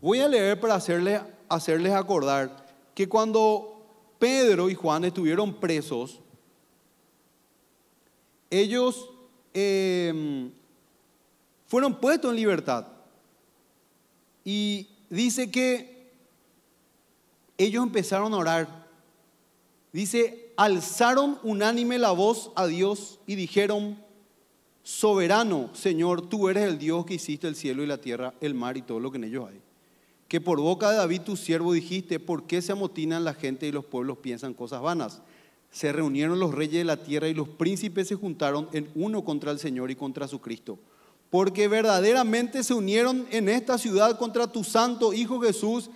Voy a leer para hacerles, hacerles acordar que cuando Pedro y Juan estuvieron presos, ellos em, fueron puestos en libertad. Y dice que ellos empezaron a orar. Dice, alzaron unánime la voz a Dios y dijeron, soberano, Señor, tú eres el Dios que hiciste el cielo y la tierra, el mar y todo lo que en ellos hay que por boca de David tu siervo dijiste, ¿por qué se amotinan la gente y los pueblos piensan cosas vanas? Se reunieron los reyes de la tierra y los príncipes se juntaron en uno contra el Señor y contra su Cristo. Porque verdaderamente se unieron en esta ciudad contra tu santo Hijo Jesús,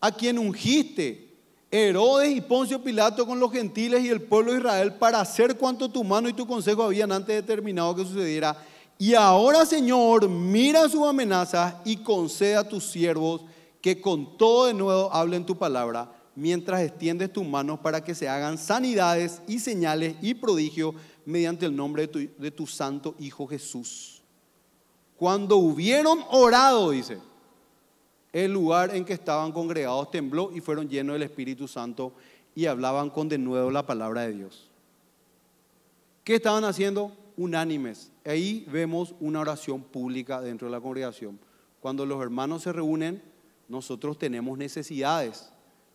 a quien ungiste, Herodes y Poncio Pilato con los gentiles y el pueblo de Israel, para hacer cuanto tu mano y tu consejo habían antes determinado que sucediera. Y ahora, Señor, mira sus amenazas y conceda a tus siervos que con todo de nuevo hablen tu palabra mientras extiendes tus manos para que se hagan sanidades y señales y prodigios mediante el nombre de tu, de tu santo Hijo Jesús. Cuando hubieron orado, dice, el lugar en que estaban congregados tembló y fueron llenos del Espíritu Santo y hablaban con de nuevo la palabra de Dios. ¿Qué estaban haciendo? Unánimes. Ahí vemos una oración pública dentro de la congregación. Cuando los hermanos se reúnen, nosotros tenemos necesidades.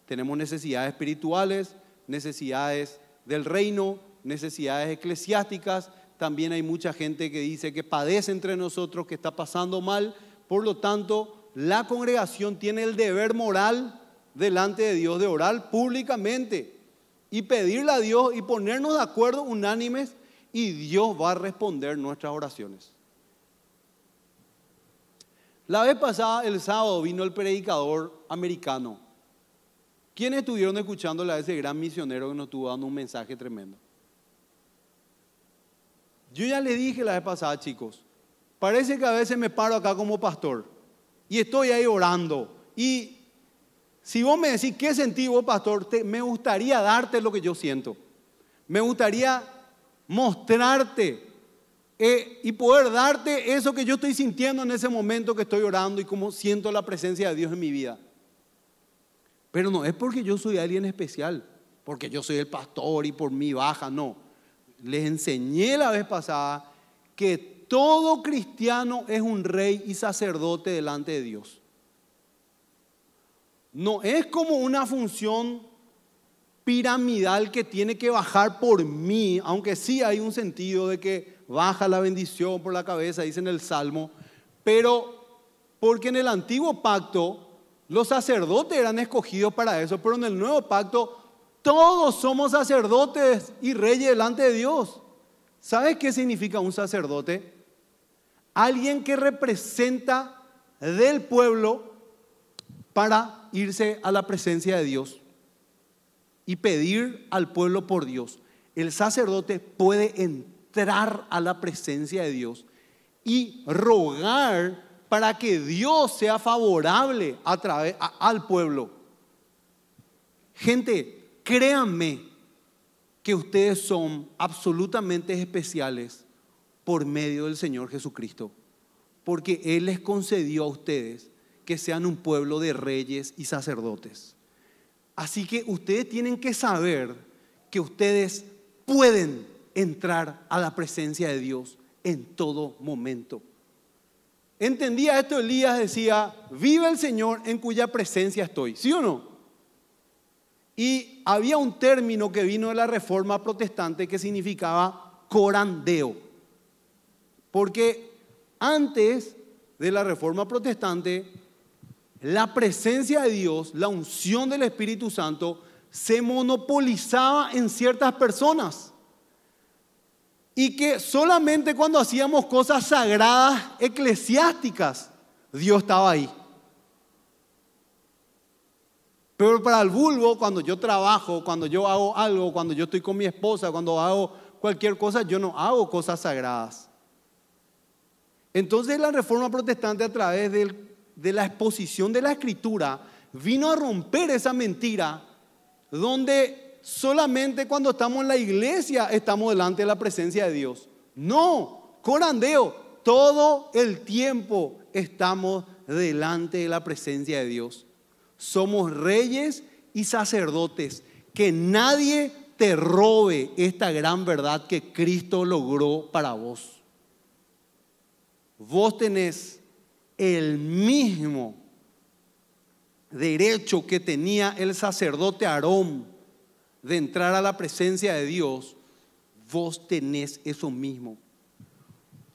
Tenemos necesidades espirituales, necesidades del reino, necesidades eclesiásticas. También hay mucha gente que dice que padece entre nosotros, que está pasando mal. Por lo tanto, la congregación tiene el deber moral delante de Dios de orar públicamente y pedirle a Dios y ponernos de acuerdo unánimes y Dios va a responder nuestras oraciones. La vez pasada, el sábado, vino el predicador americano. ¿Quiénes estuvieron escuchándole a ese gran misionero que nos estuvo dando un mensaje tremendo? Yo ya le dije la vez pasada, chicos, parece que a veces me paro acá como pastor y estoy ahí orando. Y si vos me decís, ¿qué sentí vos, pastor? Te, me gustaría darte lo que yo siento. Me gustaría mostrarte eh, y poder darte eso que yo estoy sintiendo en ese momento que estoy orando y cómo siento la presencia de Dios en mi vida. Pero no es porque yo soy alguien especial, porque yo soy el pastor y por mí baja, no. Les enseñé la vez pasada que todo cristiano es un rey y sacerdote delante de Dios. No es como una función piramidal que tiene que bajar por mí, aunque sí hay un sentido de que baja la bendición por la cabeza, dice en el Salmo, pero porque en el antiguo pacto los sacerdotes eran escogidos para eso, pero en el nuevo pacto todos somos sacerdotes y reyes delante de Dios. ¿Sabes qué significa un sacerdote? Alguien que representa del pueblo para irse a la presencia de Dios y pedir al pueblo por Dios. El sacerdote puede entrar a la presencia de Dios y rogar para que Dios sea favorable a través, al pueblo. Gente, créanme que ustedes son absolutamente especiales por medio del Señor Jesucristo, porque Él les concedió a ustedes que sean un pueblo de reyes y sacerdotes. Así que ustedes tienen que saber que ustedes pueden entrar a la presencia de Dios en todo momento. Entendía esto Elías, decía, vive el Señor en cuya presencia estoy, ¿sí o no? Y había un término que vino de la reforma protestante que significaba corandeo. Porque antes de la reforma protestante, la presencia de Dios, la unción del Espíritu Santo, se monopolizaba en ciertas personas y que solamente cuando hacíamos cosas sagradas, eclesiásticas, Dios estaba ahí. Pero para el vulgo, cuando yo trabajo, cuando yo hago algo, cuando yo estoy con mi esposa, cuando hago cualquier cosa, yo no hago cosas sagradas. Entonces la reforma protestante a través de la exposición de la escritura vino a romper esa mentira donde solamente cuando estamos en la iglesia estamos delante de la presencia de Dios. No, corandeo, todo el tiempo estamos delante de la presencia de Dios. Somos reyes y sacerdotes. Que nadie te robe esta gran verdad que Cristo logró para vos. Vos tenés el mismo derecho que tenía el sacerdote Aarón de entrar a la presencia de Dios, vos tenés eso mismo.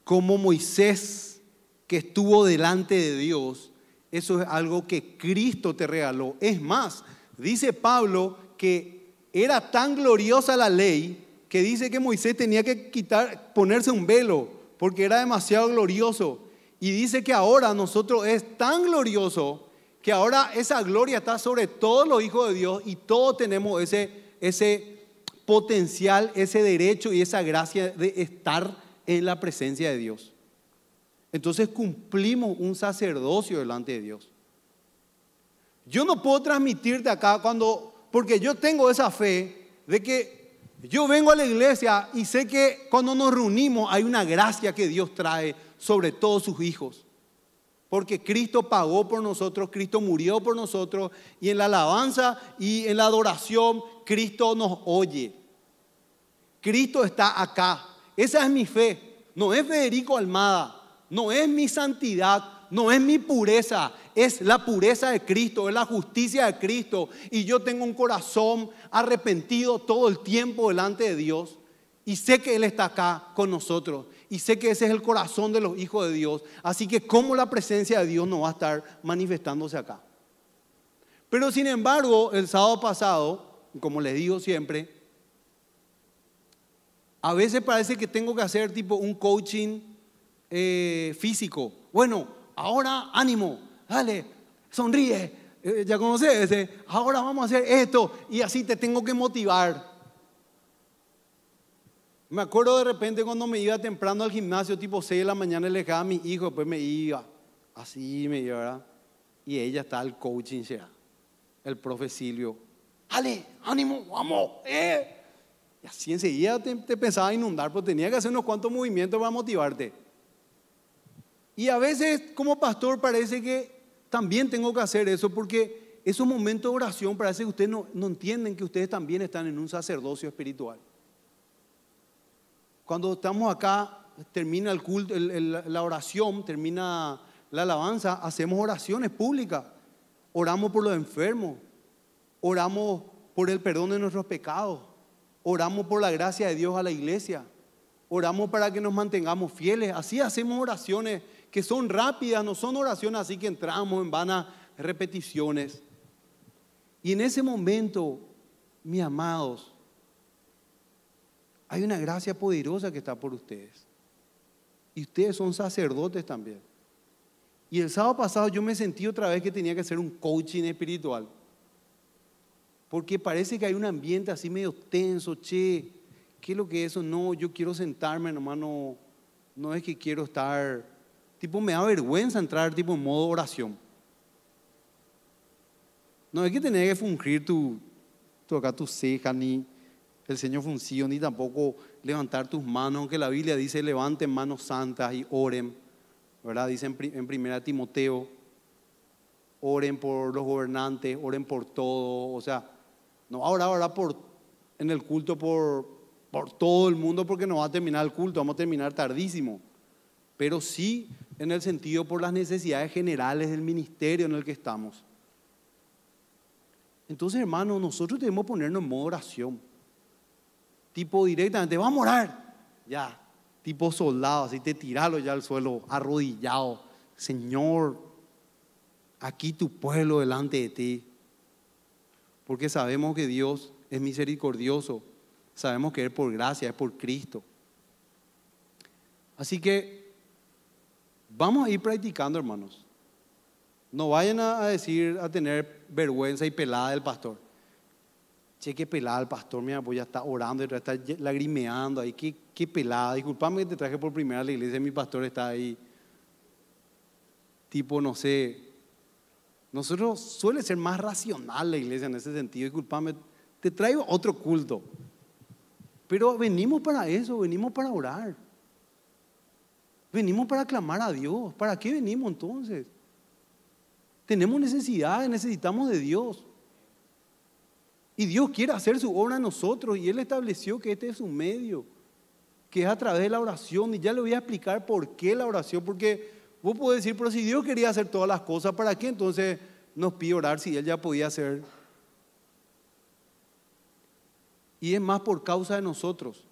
Como Moisés que estuvo delante de Dios, eso es algo que Cristo te regaló. Es más, dice Pablo que era tan gloriosa la ley que dice que Moisés tenía que quitar, ponerse un velo porque era demasiado glorioso. Y dice que ahora nosotros es tan glorioso que ahora esa gloria está sobre todos los hijos de Dios y todos tenemos ese ese potencial, ese derecho y esa gracia de estar en la presencia de Dios. Entonces cumplimos un sacerdocio delante de Dios. Yo no puedo transmitirte acá cuando, porque yo tengo esa fe de que yo vengo a la iglesia y sé que cuando nos reunimos hay una gracia que Dios trae sobre todos sus hijos. Porque Cristo pagó por nosotros, Cristo murió por nosotros y en la alabanza y en la adoración Cristo nos oye. Cristo está acá. Esa es mi fe. No es Federico Almada, no es mi santidad, no es mi pureza, es la pureza de Cristo, es la justicia de Cristo. Y yo tengo un corazón arrepentido todo el tiempo delante de Dios. Y sé que Él está acá con nosotros. Y sé que ese es el corazón de los hijos de Dios. Así que cómo la presencia de Dios no va a estar manifestándose acá. Pero sin embargo, el sábado pasado, como les digo siempre, a veces parece que tengo que hacer tipo un coaching eh, físico. Bueno, ahora ánimo, dale, sonríe. Eh, ya conoces eh, Ahora vamos a hacer esto. Y así te tengo que motivar. Me acuerdo de repente cuando me iba temprano al gimnasio, tipo 6 de la mañana, le dejaba a mi hijo, después pues me iba. Así me iba, ¿verdad? Y ella está al coaching, ¿será? El profecilio. ¡Ale! ¡Ánimo! ¡Vamos! ¡Eh! Y así enseguida te, pensaba inundar, pero pues tenía que hacer unos cuantos movimientos para motivarte. Y a veces, como pastor, parece que también tengo que hacer eso, porque esos momentos de oración parece que ustedes no, no entienden que ustedes también están en un sacerdocio espiritual. Cuando estamos acá, termina el la oración, termina la alabanza, hacemos oraciones públicas. Oramos por los enfermos, oramos por el perdón de nuestros pecados, oramos por la gracia de Dios a la iglesia, oramos para que nos mantengamos fieles. Así hacemos oraciones que son rápidas, no son oraciones así que entramos en vanas repeticiones. Y en ese momento, mis amados, hay una gracia poderosa que está por ustedes. Y ustedes son sacerdotes también. Y el sábado pasado yo me sentí otra vez que tenía que hacer un coaching espiritual. Porque parece que hay un ambiente así medio tenso, che, ¿qué es lo que es eso? No, yo quiero sentarme, hermano. no, es que quiero estar, tipo me da vergüenza entrar tipo en modo oración. No es que tenés que fungir tu, tu tu ceja ni el Señor funciona ni tampoco levantar tus manos, aunque la Biblia dice levanten manos santas y oren, ¿verdad? Dice en, primera Timoteo, oren por los gobernantes, oren por todo, o sea, no ahora, ahora por, en el culto por, por todo el mundo porque no va a terminar el culto, vamos a terminar tardísimo, pero sí en el sentido por las necesidades generales del ministerio en el que estamos. Entonces, hermanos, nosotros debemos ponernos en modo oración tipo directamente, va a morar. Ya, tipo soldado, así te tiralo ya al suelo, arrodillado. Señor, aquí tu pueblo delante de ti. Porque sabemos que Dios es misericordioso. Sabemos que es por gracia, es por Cristo. Así que vamos a ir practicando, hermanos. No vayan a decir, a tener vergüenza y pelada del pastor che, qué pelada el pastor, pues ya está orando, está lagrimeando ahí, qué, qué pelada, disculpame que te traje por primera a la iglesia, mi pastor está ahí. Tipo, no sé, nosotros suele ser más racional la iglesia en ese sentido, disculpame, te traigo otro culto. Pero venimos para eso, venimos para orar. Venimos para clamar a Dios. ¿Para qué venimos entonces? Tenemos necesidades, necesitamos de Dios. Y Dios quiere hacer su obra en nosotros y Él estableció que este es su medio, que es a través de la oración. Y ya le voy a explicar por qué la oración, porque vos podés decir, pero si Dios quería hacer todas las cosas, ¿para qué entonces nos pide orar si Él ya podía hacer? Y es más por causa de nosotros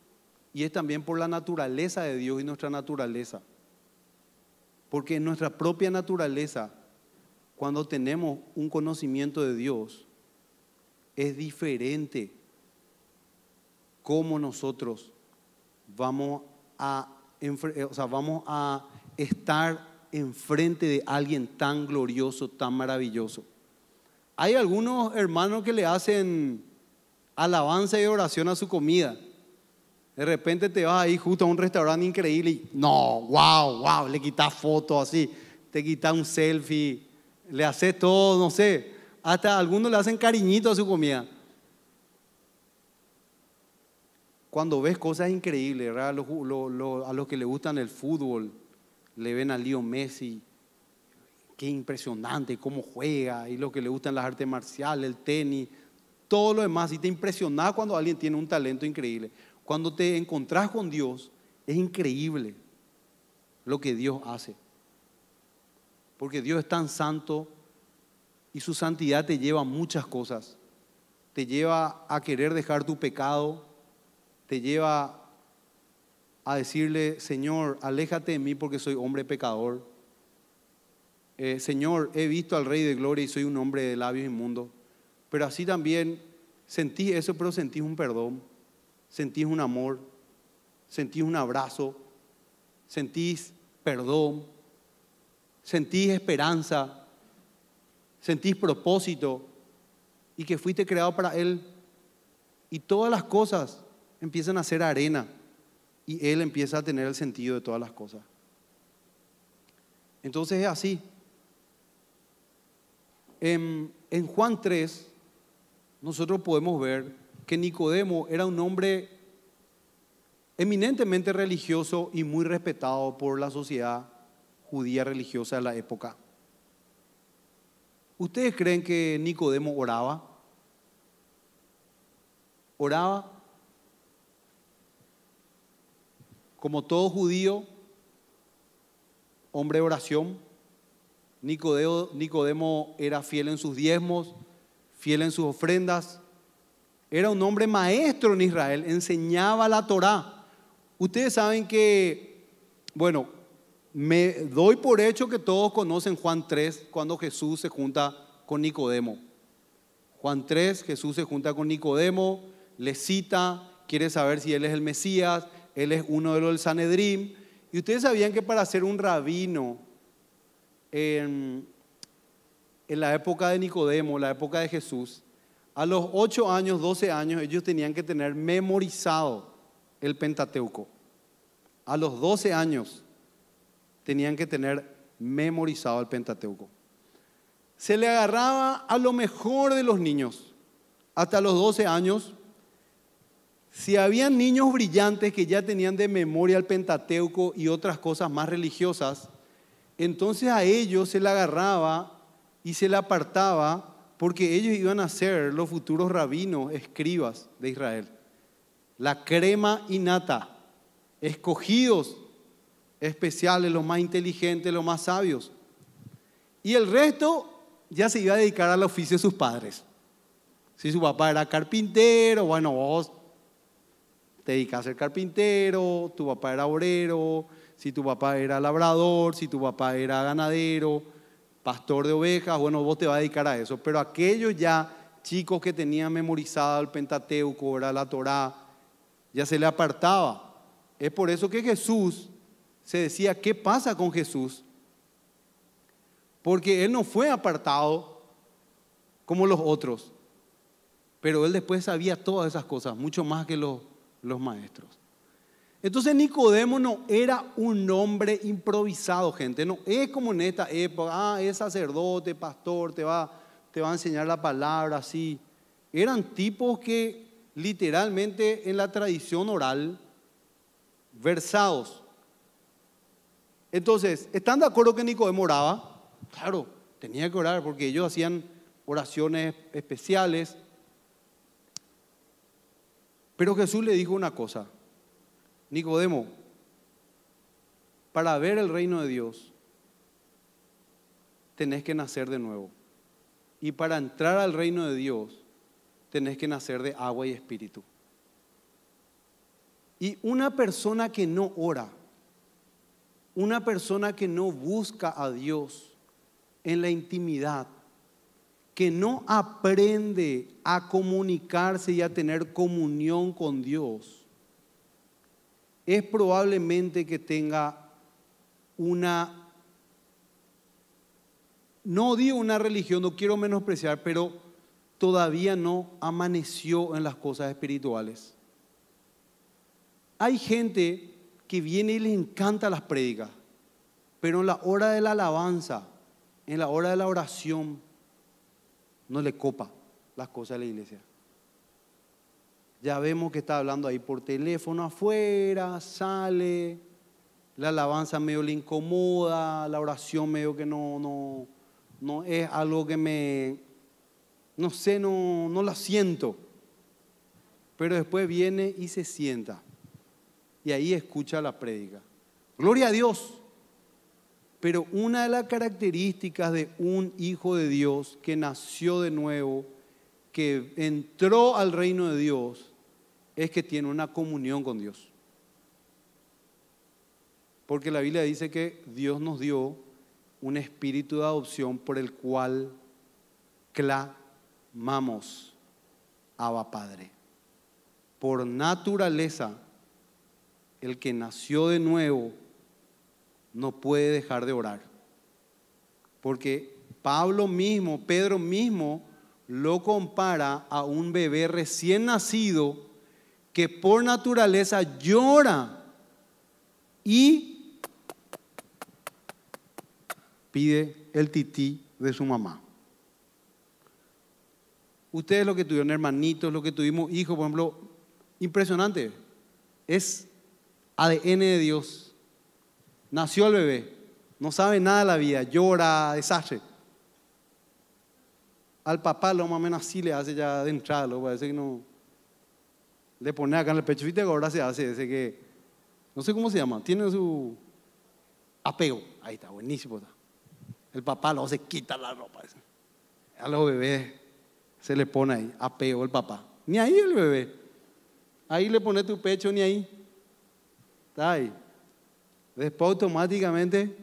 y es también por la naturaleza de Dios y nuestra naturaleza. Porque en nuestra propia naturaleza, cuando tenemos un conocimiento de Dios, es diferente cómo nosotros vamos a, eh, sea, vamos a estar enfrente de alguien tan glorioso, tan maravilloso. Hay algunos hermanos que le hacen alabanza y oración a su comida. De repente te vas ahí justo a un restaurante increíble y no, wow, wow, le quitas fotos así, te quitas un selfie, le haces todo, no sé, hasta algunos le hacen cariñito a su comida. Cuando ves cosas increíbles, a los, que le gustan el fútbol, le ven a Leo Messi, qué impresionante cómo juega, y lo que le gustan las artes marciales, el tenis, todo lo demás. Y te impresiona cuando alguien tiene un talento increíble. Cuando te encontrás con Dios, es increíble lo que Dios hace. Porque Dios es tan santo, y su santidad te lleva a muchas cosas. Te lleva a querer dejar tu pecado. Te lleva a decirle, Señor, aléjate de mí porque soy hombre pecador. Eh, Señor, he visto al Rey de Gloria y soy un hombre de labios inmundos. Pero así también sentís eso, pero sentís un perdón, sentís un amor, sentís un abrazo, sentís perdón, sentís esperanza, sentís propósito y que fuiste creado para Él. Y todas las cosas empiezan a ser arena y Él empieza a tener el sentido de todas las cosas. Entonces es así. En, Juan 3, nosotros podemos ver que Nicodemo era un hombre eminentemente religioso y muy respetado por la sociedad judía religiosa de la época. ¿Ustedes creen que Nicodemo oraba? Oraba. Como todo judío, hombre de oración, Nicodemo, era fiel en sus diezmos, fiel en sus ofrendas. Era un hombre maestro en Israel, enseñaba la Torá. Ustedes saben que, bueno, me doy por hecho que todos conocen Juan 3 cuando Jesús se junta con Nicodemo. Juan 3, Jesús se junta con Nicodemo, le cita, quiere saber si él es el Mesías, él es uno de los del Sanedrín. Y ustedes sabían que para ser un rabino, en, en la época de Nicodemo, la época de Jesús, a los 8 años, 12 años, ellos tenían que tener memorizado el Pentateuco. A los 12 años tenían que tener memorizado el Pentateuco. Se le agarraba a lo mejor de los niños, hasta los 12 años. Si habían niños brillantes que ya tenían de memoria el Pentateuco y otras cosas más religiosas, entonces a ellos se le agarraba y se le apartaba porque ellos iban a ser los futuros rabinos, escribas de Israel. La crema innata, escogidos especiales, los más inteligentes, los más sabios. Y el resto ya se iba a dedicar al oficio de sus padres. Si su papá era carpintero, bueno, vos te dedicás a ser carpintero, tu papá era obrero, si tu papá era labrador, si tu papá era ganadero, pastor de ovejas, bueno, vos te vas a dedicar a eso. Pero aquellos ya chicos que tenían memorizado el Pentateuco, era la Torá, ya se le apartaba. Es por eso que Jesús se decía, ¿qué pasa con Jesús? Porque él no fue apartado como los otros, pero él después sabía todas esas cosas, mucho más que los, los maestros. Entonces Nicodemo no era un hombre improvisado, gente. No es como en esta época, ah, es sacerdote, pastor, te va, te va a enseñar la palabra, así. Eran tipos que literalmente en la tradición oral, versados, entonces, ¿están de acuerdo que Nicodemo oraba? Ah? Claro, tenía que orar porque ellos hacían oraciones especiales. Pero Jesús le dijo una cosa, Nicodemo, para ver el reino de Dios tenés que nacer de nuevo. Y para entrar al reino de Dios tenés que nacer de agua y espíritu. Y una persona que no ora, una persona que no busca a Dios en la intimidad, que no aprende a comunicarse y a tener comunión con Dios, es probablemente que tenga una, no digo una religión, no quiero menospreciar, pero todavía no amaneció en las cosas espirituales. Hay gente que viene y les encanta las prédicas, pero en la hora de la alabanza, en la hora de la oración, no le copa las cosas de la iglesia. Ya vemos que está hablando ahí por teléfono afuera, sale, la alabanza medio le incomoda, la oración medio que no, no, no es algo que me, no sé, no, no la siento. Pero después viene y se sienta y ahí escucha la prédica. Gloria a Dios. Pero una de las características de un hijo de Dios que nació de nuevo, que entró al reino de Dios, es que tiene una comunión con Dios. Porque la Biblia dice que Dios nos dio un espíritu de adopción por el cual clamamos, Abba Padre. Por naturaleza, el que nació de nuevo no puede dejar de orar. Porque Pablo mismo, Pedro mismo, lo compara a un bebé recién nacido que por naturaleza llora y pide el tití de su mamá. Ustedes lo que tuvieron hermanitos, lo que tuvimos hijos, por ejemplo, impresionante. Es ADN de Dios. Nació el bebé, no sabe nada de la vida, llora, desastre. Al papá lo más o menos así le hace ya de entrada, lo parece que no. Le pone acá en el pecho, viste que ahora se hace dice que, no sé cómo se llama, tiene su apego. Ahí está, buenísimo El papá luego se quita la ropa. A los bebés se le pone ahí, apego el papá. Ni ahí el bebé. Ahí le pone tu pecho, ni ahí. Después automáticamente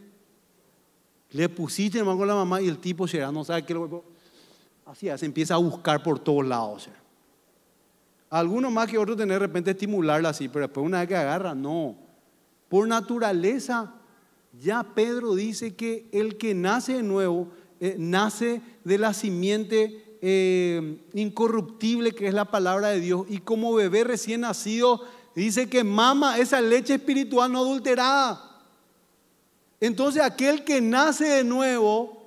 le pusiste el mango a la mamá y el tipo será, no sabe qué lo Así se empieza a buscar por todos lados. Algunos más que otros tener de repente estimularla así, pero después una vez que agarra, no. Por naturaleza, ya Pedro dice que el que nace de nuevo, eh, nace de la simiente eh, incorruptible que es la palabra de Dios y como bebé recién nacido Dice que mama esa leche espiritual no adulterada. Entonces aquel que nace de nuevo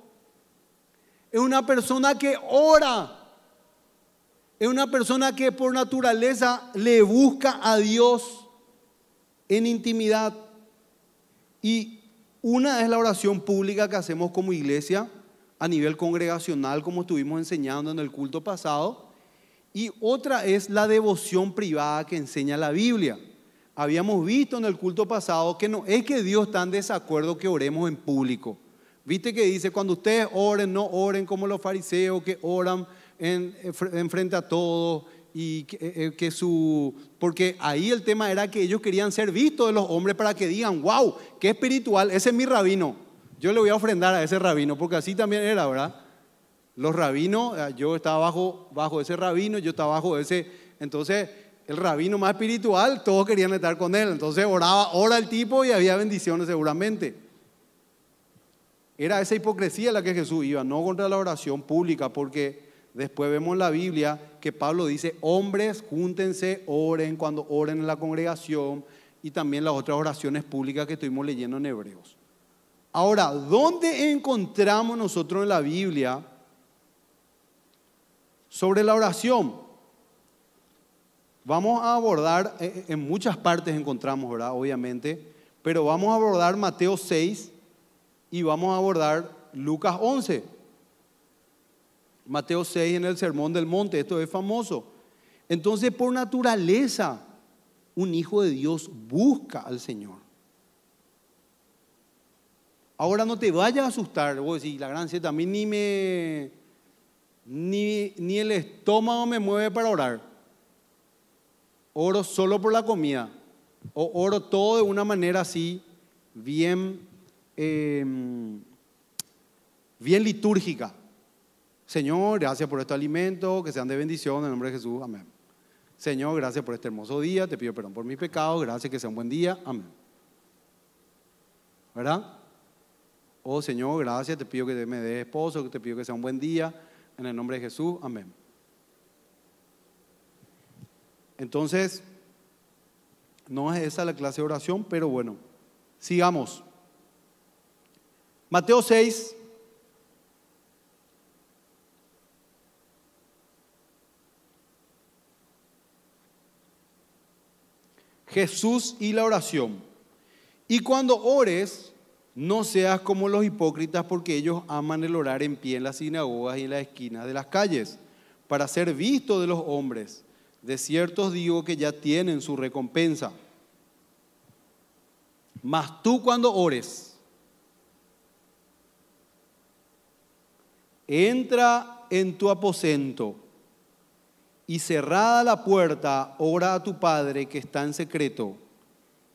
es una persona que ora. Es una persona que por naturaleza le busca a Dios en intimidad. Y una es la oración pública que hacemos como iglesia a nivel congregacional, como estuvimos enseñando en el culto pasado y otra es la devoción privada que enseña la Biblia. Habíamos visto en el culto pasado que no es que Dios está en desacuerdo que oremos en público. Viste que dice, cuando ustedes oren, no oren como los fariseos que oran en, eh, frente a todos, y eh, eh, que, su... Porque ahí el tema era que ellos querían ser vistos de los hombres para que digan, wow, qué espiritual, ese es mi rabino. Yo le voy a ofrendar a ese rabino, porque así también era, ¿verdad? los rabinos, eh, yo estaba bajo, bajo ese rabino, yo estaba bajo ese, entonces el rabino más espiritual, todos querían estar con él, entonces oraba, ora el tipo y había bendiciones seguramente. Era esa hipocresía la que Jesús iba, no contra la oración pública, porque después vemos en la Biblia que Pablo dice, hombres, júntense, oren cuando oren en la congregación y también las otras oraciones públicas que estuvimos leyendo en Hebreos. Ahora, ¿dónde encontramos nosotros en la Biblia sobre la oración, vamos a abordar, eh, eh, en muchas partes encontramos, ¿verdad? Obviamente, pero vamos a abordar Mateo 6 y vamos a abordar Lucas 11. Mateo 6 en el Sermón del Monte, esto es famoso. Entonces, por naturaleza, un hijo de Dios busca al Señor. Ahora no te vayas a asustar, a decir, la gran también a mí ni me, ni, ni el estómago me mueve para orar. Oro solo por la comida. O oro todo de una manera así, bien, em, bien litúrgica. Señor, gracias por este alimento. que sean de bendición, en el nombre de Jesús, amén. Señor, gracias por este hermoso día, te pido perdón por mis pecados, gracias, que sea un buen día, amén. ¿Verdad? Oh Señor, gracias, te pido que me des esposo, que te pido que sea un buen día, en el nombre de Jesús, amén. Entonces, no es esa la clase de oración, pero bueno, sigamos. Mateo 6. Jesús y la oración. Y cuando ores, no seas como los hipócritas porque ellos aman el orar en pie en las sinagogas y en las esquinas de las calles, para ser visto de los hombres. De ciertos digo que ya tienen su recompensa. Mas tú cuando ores, entra en tu aposento y cerrada la puerta, ora a tu Padre que está en secreto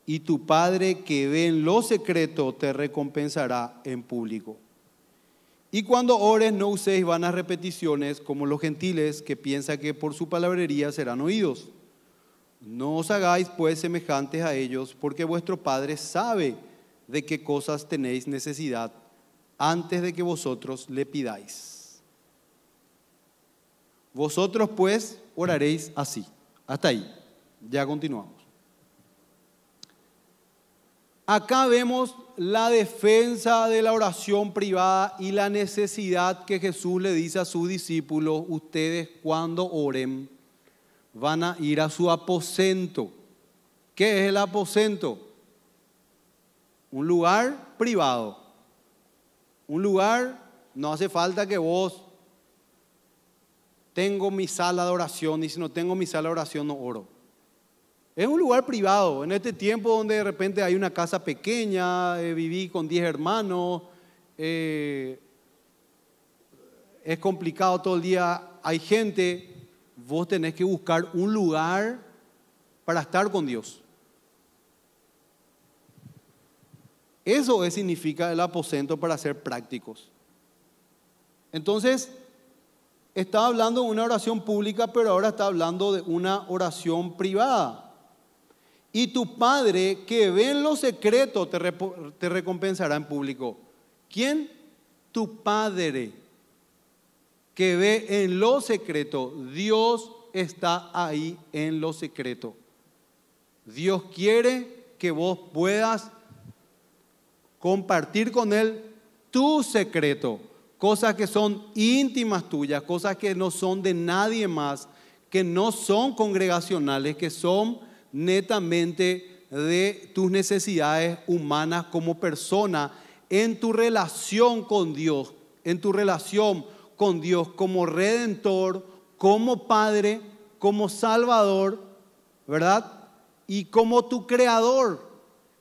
y tu Padre que ve en lo secreto te recompensará en público. Y cuando ores no uséis vanas repeticiones como los gentiles que piensan que por su palabrería serán oídos. No os hagáis pues semejantes a ellos, porque vuestro Padre sabe de qué cosas tenéis necesidad antes de que vosotros le pidáis. Vosotros pues oraréis así. Hasta ahí. Ya continuamos. Acá vemos la defensa de la oración privada y la necesidad que Jesús le dice a sus discípulos, ustedes cuando oren van a ir a su aposento. ¿Qué es el aposento? Un lugar privado. Un lugar, no hace falta que vos tengo mi sala de oración y si no tengo mi sala de oración no oro. Es un lugar privado, en este tiempo donde de repente hay una casa pequeña, eh, viví con 10 hermanos, eh, es complicado todo el día, hay gente, vos tenés que buscar un lugar para estar con Dios. Eso es, significa el aposento para ser prácticos. Entonces, estaba hablando de una oración pública, pero ahora está hablando de una oración privada y tu Padre que ve en lo secreto te, recompensará en público. ¿Quién? Tu Padre que ve en lo secreto. Dios está ahí en lo secreto. Dios quiere que vos puedas compartir con Él tu secreto, cosas que son íntimas tuyas, cosas que no son de nadie más, que no son congregacionales, que son netamente de tus necesidades humanas como persona, en tu relación con Dios, en tu relación con Dios como redentor, como Padre, como Salvador, ¿verdad? Y como tu creador.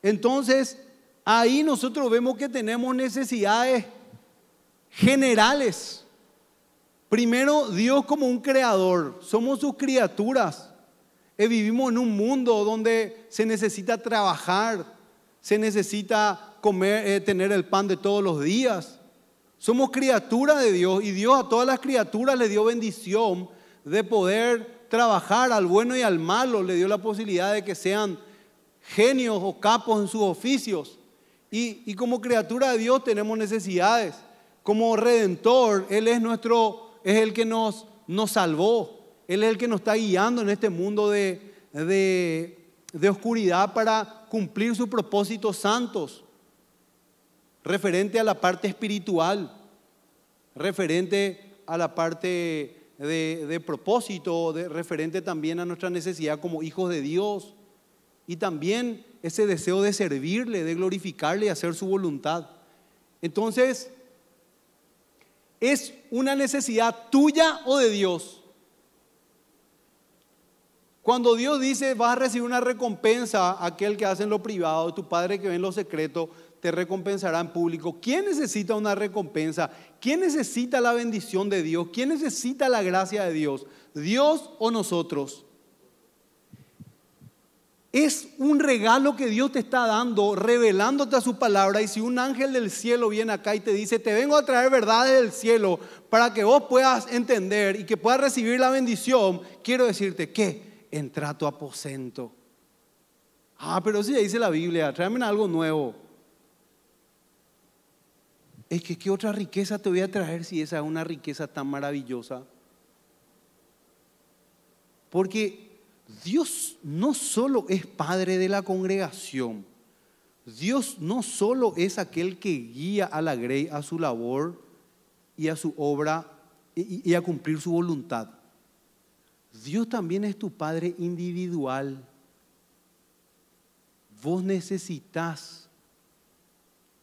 Entonces, ahí nosotros vemos que tenemos necesidades generales. Primero, Dios como un creador, somos sus criaturas. Eh, vivimos en un mundo donde se necesita trabajar, se necesita comer, eh, tener el pan de todos los días. Somos criaturas de Dios y Dios a todas las criaturas le dio bendición de poder trabajar al bueno y al malo, le dio la posibilidad de que sean genios o capos en sus oficios. Y, como criatura de Dios tenemos necesidades. Como redentor, Él es nuestro, es el que nos salvó. Él es el que nos está guiando en este mundo de, oscuridad para cumplir sus propósitos santos, referente a la parte espiritual, referente a la parte de, de propósito, referente también a nuestra necesidad como hijos de Dios y también ese deseo de servirle, de glorificarle y hacer su voluntad. Entonces, ¿es una necesidad tuya o de Dios? Cuando Dios dice, vas a recibir una recompensa, aquel que hace en lo privado, tu padre que ve en lo secreto, te recompensará en público. ¿Quién necesita una recompensa? ¿Quién necesita la bendición de Dios? ¿Quién necesita la gracia de Dios? ¿Dios o nosotros? Es un regalo que Dios te está dando, revelándote a su palabra. Y si un ángel del cielo viene acá y te dice, te vengo a traer verdades del cielo para que vos puedas entender y que puedas recibir la bendición, quiero decirte qué entra a tu aposento. Ah, pero si ya dice la Biblia, tráeme algo nuevo. Es que, ¿qué otra riqueza te voy a traer si esa es una riqueza tan maravillosa? Porque Dios no solo es padre de la congregación, Dios no solo es aquel que guía a la grey a su labor y a su obra y, y a cumplir su voluntad. Dios también es tu Padre individual. Vos necesitas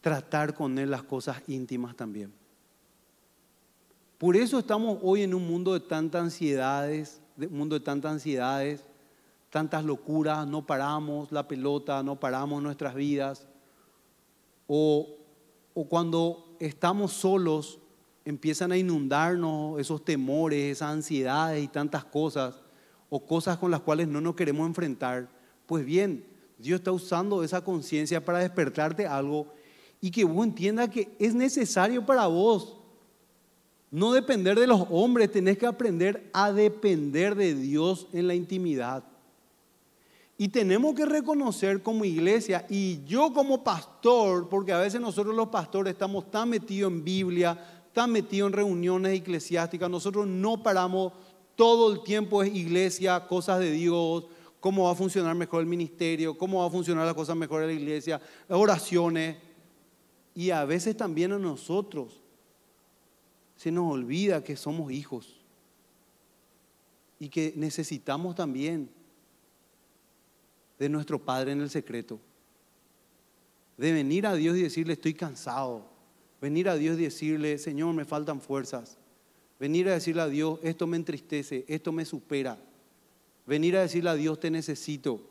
tratar con Él las cosas íntimas también. Por eso estamos hoy en un mundo de tantas ansiedades, mundo de tantas ansiedades, tantas locuras, no paramos la pelota, no paramos nuestras vidas. O, o cuando estamos solos, empiezan a inundarnos esos temores, esas ansiedades y tantas cosas, o cosas con las cuales no nos queremos enfrentar, pues bien, Dios está usando esa conciencia para despertarte algo y que vos entiendas que es necesario para vos. No depender de los hombres, tenés que aprender a depender de Dios en la intimidad. Y tenemos que reconocer como iglesia y yo como pastor, porque a veces nosotros los pastores estamos tan metidos en Biblia, está metido en reuniones eclesiásticas. Nosotros no paramos, todo el tiempo es iglesia, cosas de Dios, cómo va a funcionar mejor el ministerio, cómo va a funcionar las cosas mejor en la iglesia, oraciones. Y a veces también a nosotros se nos olvida que somos hijos y que necesitamos también de nuestro Padre en el secreto. De venir a Dios y decirle, estoy cansado, Venir a Dios y decirle, Señor, me faltan fuerzas. Venir a decirle a Dios, esto me entristece, esto me supera. Venir a decirle a Dios, te necesito.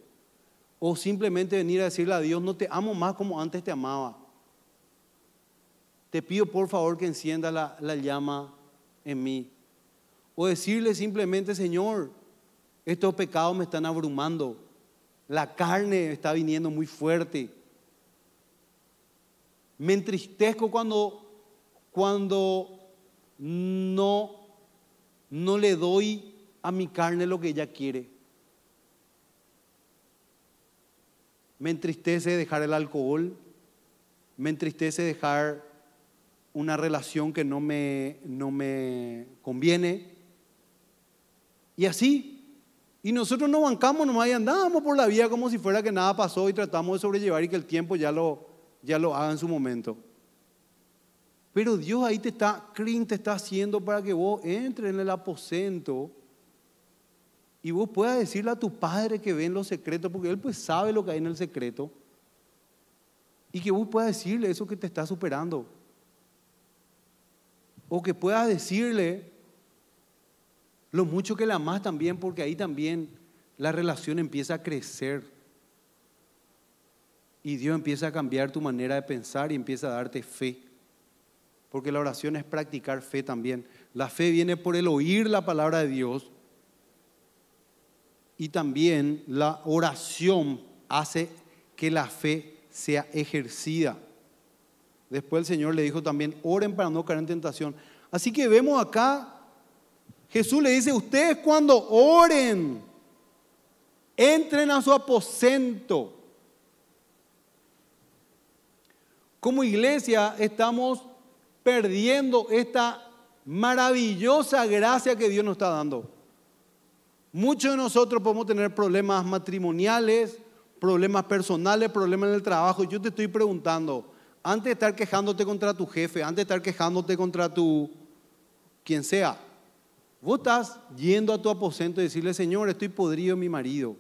O simplemente venir a decirle a Dios, no te amo más como antes te amaba. Te pido por favor que encienda la, la llama en mí. O decirle simplemente, Señor, estos pecados me están abrumando. La carne está viniendo muy fuerte me entristezco cuando, cuando no, no le doy a mi carne lo que ella quiere. Me entristece dejar el alcohol. Me entristece dejar una relación que no me, no me conviene. Y así. Y nosotros no bancamos nomás y andábamos por la vida como si fuera que nada pasó y tratamos de sobrellevar y que el tiempo ya lo, ya lo haga en su momento. Pero Dios ahí te está, te está haciendo para que vos entres en el aposento y vos puedas decirle a tu padre que ve en los secretos, porque él pues sabe lo que hay en el secreto, y que vos puedas decirle eso que te está superando. O que puedas decirle lo mucho que le amas también, porque ahí también la relación empieza a crecer. Y Dios empieza a cambiar tu manera de pensar y empieza a darte fe. Porque la oración es practicar fe también. La fe viene por el oír la palabra de Dios. Y también la oración hace que la fe sea ejercida. Después el Señor le dijo también, oren para no caer en tentación. Así que vemos acá, Jesús le dice, ustedes cuando oren, entren a su aposento. como iglesia estamos perdiendo esta maravillosa gracia que Dios nos está dando. Muchos de nosotros podemos tener problemas matrimoniales, problemas personales, problemas en el trabajo. Yo te estoy preguntando, antes de estar quejándote contra tu jefe, antes de estar quejándote contra tu quien sea, vos estás yendo a tu aposento y decirle, Señor, estoy podrido mi marido.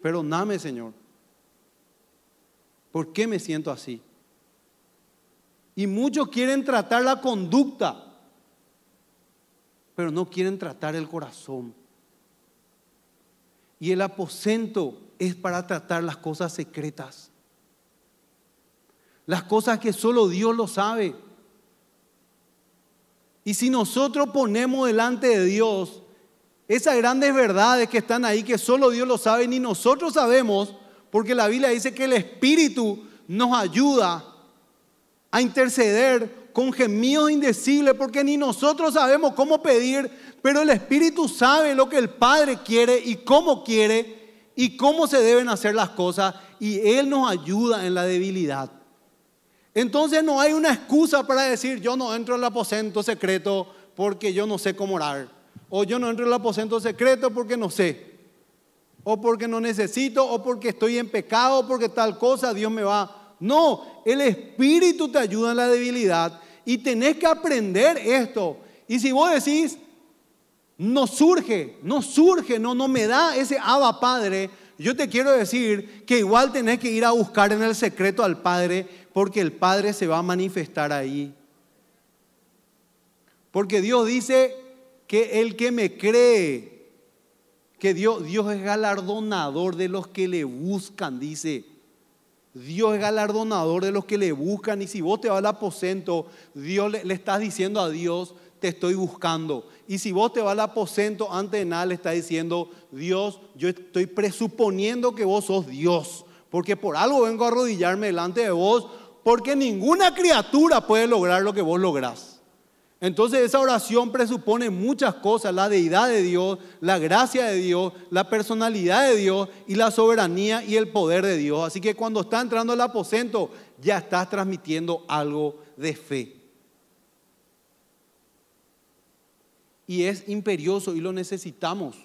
Pero Perdóname, Señor. ¿Por qué me siento así? Y muchos quieren tratar la conducta, pero no quieren tratar el corazón. Y el aposento es para tratar las cosas secretas, las cosas que solo Dios lo sabe. Y si nosotros ponemos delante de Dios esas grandes verdades que están ahí, que solo Dios lo sabe, ni nosotros sabemos, porque la Biblia dice que el Espíritu nos ayuda a interceder con gemidos indecibles, porque ni nosotros sabemos cómo pedir, pero el Espíritu sabe lo que el Padre quiere y cómo quiere y cómo se deben hacer las cosas, y Él nos ayuda en la debilidad. Entonces no hay una excusa para decir, yo no entro al aposento secreto porque yo no sé cómo orar, o yo no entro al aposento secreto porque no sé o porque no necesito, o porque estoy en pecado, o porque tal cosa, Dios me va. No, el Espíritu te ayuda en la debilidad y tenés que aprender esto. Y si vos decís, no surge, no surge, no, no me da ese Abba Padre, yo te quiero decir que igual tenés que ir a buscar en el secreto al Padre, porque el Padre se va a manifestar ahí. Porque Dios dice que el que me cree, que Dios, Dios es galardonador de los que le buscan, dice. Dios es galardonador de los que le buscan. Y si vos te vas al aposento, Dios le, estás diciendo a Dios, te estoy buscando. Y si vos te vas al aposento, antes de nada le estás diciendo, Dios, yo estoy presuponiendo que vos sos Dios. Porque por algo vengo a arrodillarme delante de vos, porque ninguna criatura puede lograr lo que vos lográs. Entonces esa oración presupone muchas cosas, la deidad de Dios, la gracia de Dios, la personalidad de Dios y la soberanía y el poder de Dios. Así que cuando está entrando al aposento, ya estás transmitiendo algo de fe. Y es imperioso y lo necesitamos.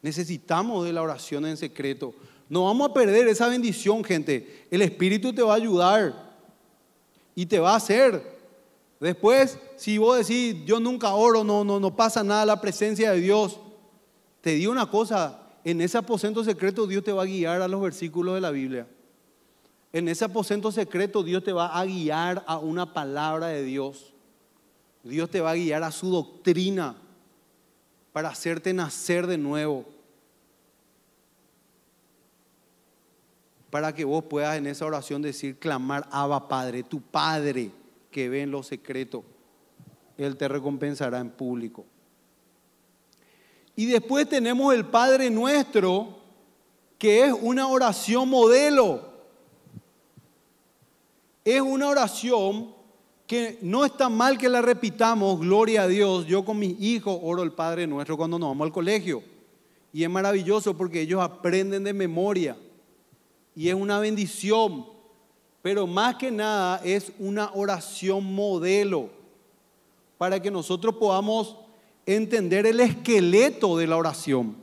Necesitamos de la oración en secreto. No vamos a perder esa bendición, gente. El Espíritu te va a ayudar y te va a hacer Después, si vos decís, yo nunca oro, no, no, no pasa nada, la presencia de Dios, te digo una cosa, en ese aposento secreto Dios te va a guiar a los versículos de la Biblia. En ese aposento secreto Dios te va a guiar a una palabra de Dios. Dios te va a guiar a su doctrina para hacerte nacer de nuevo. Para que vos puedas en esa oración decir, clamar, Abba Padre, tu Padre que ve en lo secreto. Él te recompensará en público. Y después tenemos el Padre nuestro, que es una oración modelo. Es una oración que no está mal que la repitamos, gloria a Dios. Yo con mis hijos oro el Padre nuestro cuando nos vamos al colegio. Y es maravilloso porque ellos aprenden de memoria. Y es una bendición pero más que nada es una oración modelo para que nosotros podamos entender el esqueleto de la oración,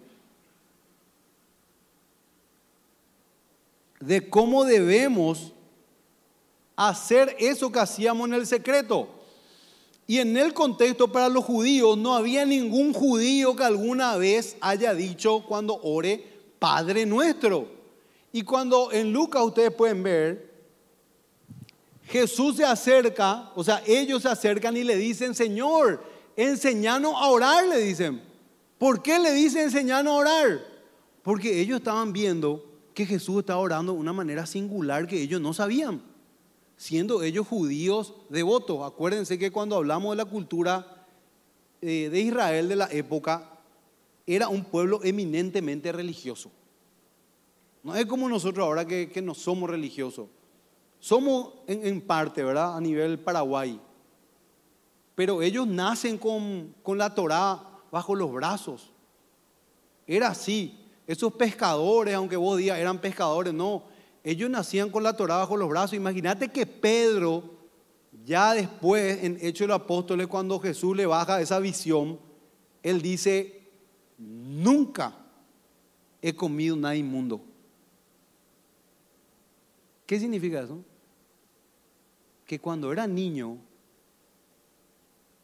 de cómo debemos hacer eso que hacíamos en el secreto. Y en el contexto para los judíos no había ningún judío que alguna vez haya dicho cuando ore Padre nuestro. Y cuando en Lucas ustedes pueden ver, Jesús se acerca, o sea, ellos se acercan y le dicen, Señor, enseñanos a orar, le dicen. ¿Por qué le dicen enseñanos a orar? Porque ellos estaban viendo que Jesús estaba orando de una manera singular que ellos no sabían, siendo ellos judíos devotos. Acuérdense que cuando hablamos de la cultura eh, de Israel de la época, era un pueblo eminentemente religioso. No es como nosotros ahora que no somos religiosos. Somos en, parte, ¿verdad? A nivel Paraguay. Pero ellos nacen con, con la Torá bajo los brazos. Era así. Esos pescadores, aunque vos digas eran pescadores, no. Ellos nacían con la Torá bajo los brazos. Imagínate que Pedro, ya después, en Hechos de los Apóstoles, cuando Jesús le baja esa visión, él dice, nunca he comido nada inmundo. ¿Qué significa eso? que cuando era niño,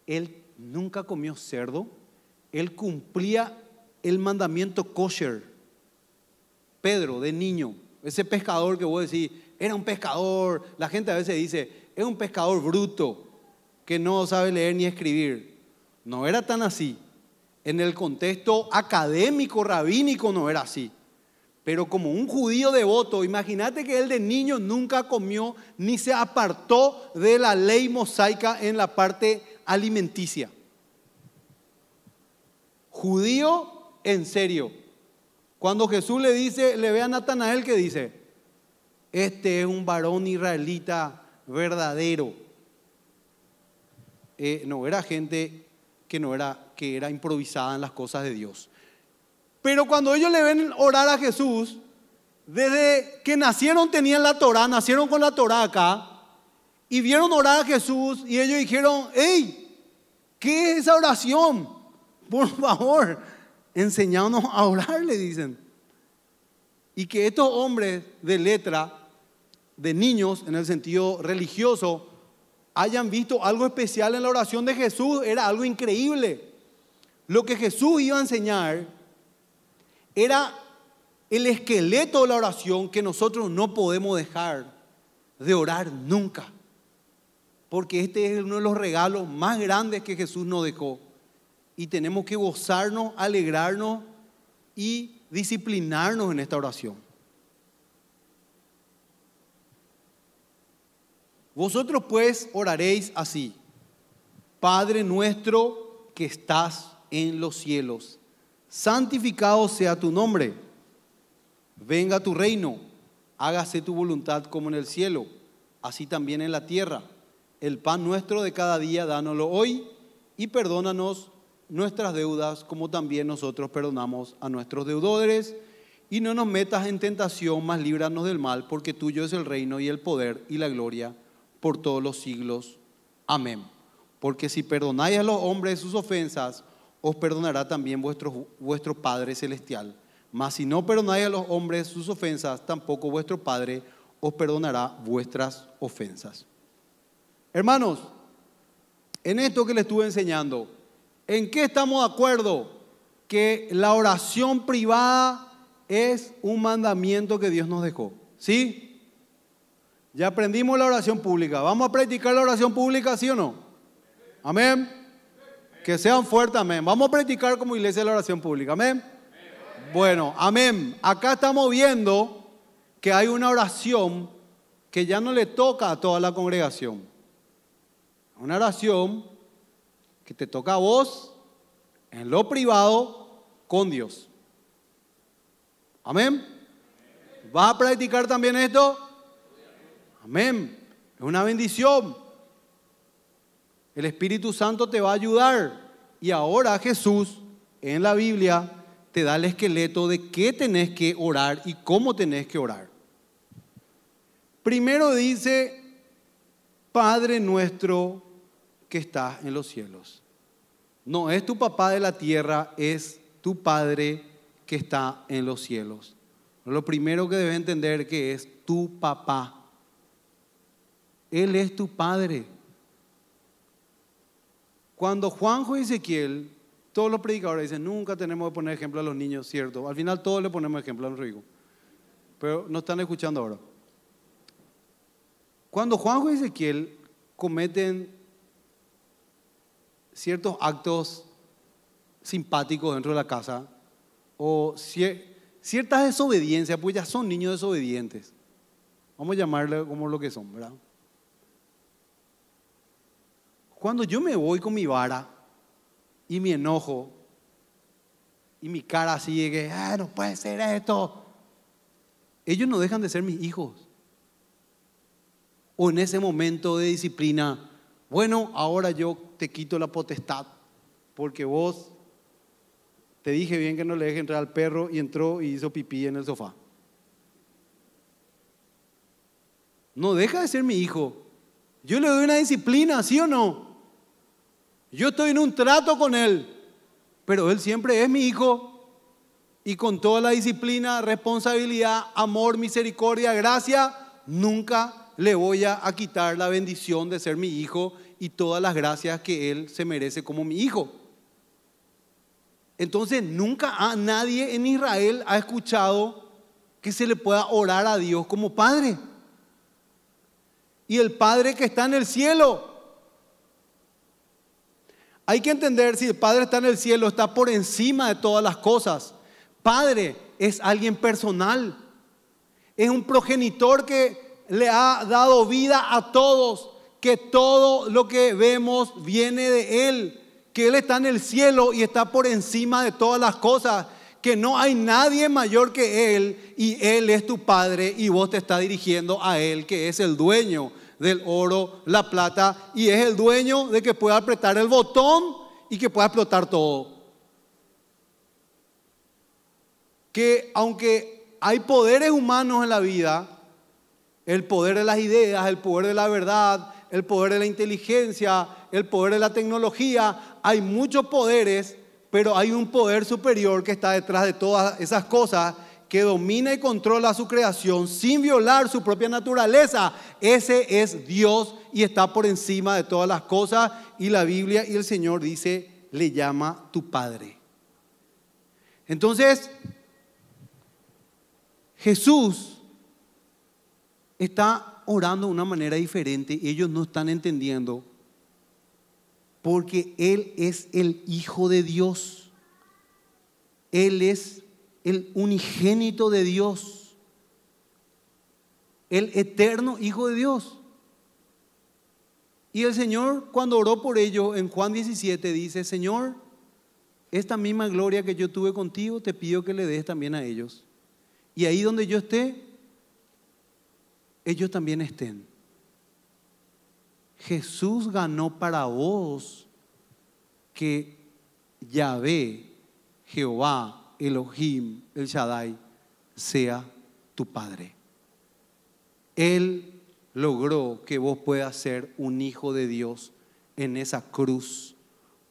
él nunca comió cerdo, él cumplía el mandamiento kosher. Pedro, de niño, ese pescador que vos decís, era un pescador, la gente a veces dice, es un pescador bruto, que no sabe leer ni escribir. No era tan así. En el contexto académico, rabínico, no era así. Pero como un judío devoto, imagínate que él de niño nunca comió ni se apartó de la ley mosaica en la parte alimenticia. Judío en serio. Cuando Jesús le dice, le ve a Natanael que dice, este es un varón israelita verdadero. Eh, no, era gente que no era, que era improvisada en las cosas de Dios. Pero cuando ellos le ven orar a Jesús, desde que nacieron tenían la Torá, nacieron con la Torá acá, y vieron orar a Jesús y ellos dijeron, hey, ¿qué es esa oración? Por favor, enseñanos a orar, le dicen. Y que estos hombres de letra, de niños en el sentido religioso, hayan visto algo especial en la oración de Jesús, era algo increíble. Lo que Jesús iba a enseñar era el esqueleto de la oración que nosotros no podemos dejar de orar nunca. Porque este es uno de los regalos más grandes que Jesús nos dejó. Y tenemos que gozarnos, alegrarnos y disciplinarnos en esta oración. Vosotros pues oraréis así. Padre nuestro que estás en los cielos santificado sea tu nombre, venga tu reino, hágase tu voluntad como en el cielo, así también en la tierra. El pan nuestro de cada día, dánoslo hoy y perdónanos nuestras deudas como también nosotros perdonamos a nuestros deudores. Y no nos metas en tentación, mas líbranos del mal, porque tuyo es el reino y el poder y la gloria por todos los siglos. Amén. Porque si perdonáis a los hombres sus ofensas, os perdonará también vuestro, vuestro Padre Celestial. Mas si no perdonáis a los hombres sus ofensas, tampoco vuestro Padre os perdonará vuestras ofensas. Hermanos, en esto que les estuve enseñando, ¿en qué estamos de acuerdo? Que la oración privada es un mandamiento que Dios nos dejó. ¿Sí? Ya aprendimos la oración pública. ¿Vamos a practicar la oración pública, sí o no? Amén. Que sean fuertes, amén. Vamos a practicar como iglesia la oración pública, amén. Bueno, amén. Acá estamos viendo que hay una oración que ya no le toca a toda la congregación. Una oración que te toca a vos en lo privado con Dios. Amén. ¿Vas a practicar también esto? Amén. Es una bendición. El Espíritu Santo te va a ayudar. Y ahora Jesús en la Biblia te da el esqueleto de qué tenés que orar y cómo tenés que orar. Primero dice, Padre nuestro que estás en los cielos. No es tu papá de la tierra, es tu Padre que está en los cielos. Lo primero que debes entender que es tu papá. Él es tu Padre. Cuando Juanjo y Ezequiel, todos los predicadores dicen, nunca tenemos que poner ejemplo a los niños, ¿cierto? Al final todos le ponemos ejemplo a los ricos. Pero no están escuchando ahora. Cuando Juanjo y Ezequiel cometen ciertos actos simpáticos dentro de la casa o ciertas desobediencias, pues ya son niños desobedientes. Vamos a llamarle como lo que son, ¿verdad? Cuando yo me voy con mi vara y mi enojo y mi cara así que, ah, no puede ser esto, ellos no dejan de ser mis hijos. O en ese momento de disciplina, bueno, ahora yo te quito la potestad porque vos te dije bien que no le dejes entrar al perro y entró y hizo pipí en el sofá. No deja de ser mi hijo. Yo le doy una disciplina, ¿sí o no? Yo estoy en un trato con él, pero él siempre es mi hijo. Y con toda la disciplina, responsabilidad, amor, misericordia, gracia, nunca le voy a, quitar la bendición de ser mi hijo y todas las gracias que él se merece como mi hijo. Entonces nunca nadie en Israel ha escuchado que se le pueda orar a Dios como Padre. Y el Padre que está en el cielo hay que entender si el Padre está en el cielo, está por encima de todas las cosas. Padre es alguien personal. Es un progenitor que le ha dado vida a todos, que todo lo que vemos viene de Él, que Él está en el cielo y está por encima de todas las cosas, que no hay nadie mayor que Él y Él es tu Padre y vos te está dirigiendo a Él, que es el dueño del oro, la plata, y es el dueño de que pueda apretar el botón y que pueda explotar todo. Que aunque hay poderes humanos en la vida, el poder de las ideas, el poder de la verdad, el poder de la inteligencia, el poder de la tecnología, hay muchos poderes, pero hay un poder superior que está detrás de todas esas cosas que domina y controla su creación sin violar su propia naturaleza. Ese es Dios y está por encima de todas las cosas. Y la Biblia y el Señor dice, le llama tu Padre. Entonces, Jesús está orando de una manera diferente. y Ellos no están entendiendo porque Él es el Hijo de Dios. Él es el unigénito de Dios, el eterno Hijo de Dios. Y el Señor, cuando oró por ellos en Juan 17, dice, Señor, esta misma gloria que yo tuve contigo, te pido que le des también a ellos. Y ahí donde yo esté, ellos también estén. Jesús ganó para vos que Yahvé, Jehová, Elohim, el Shaddai, sea tu Padre. Él logró que vos puedas ser un hijo de Dios en esa cruz.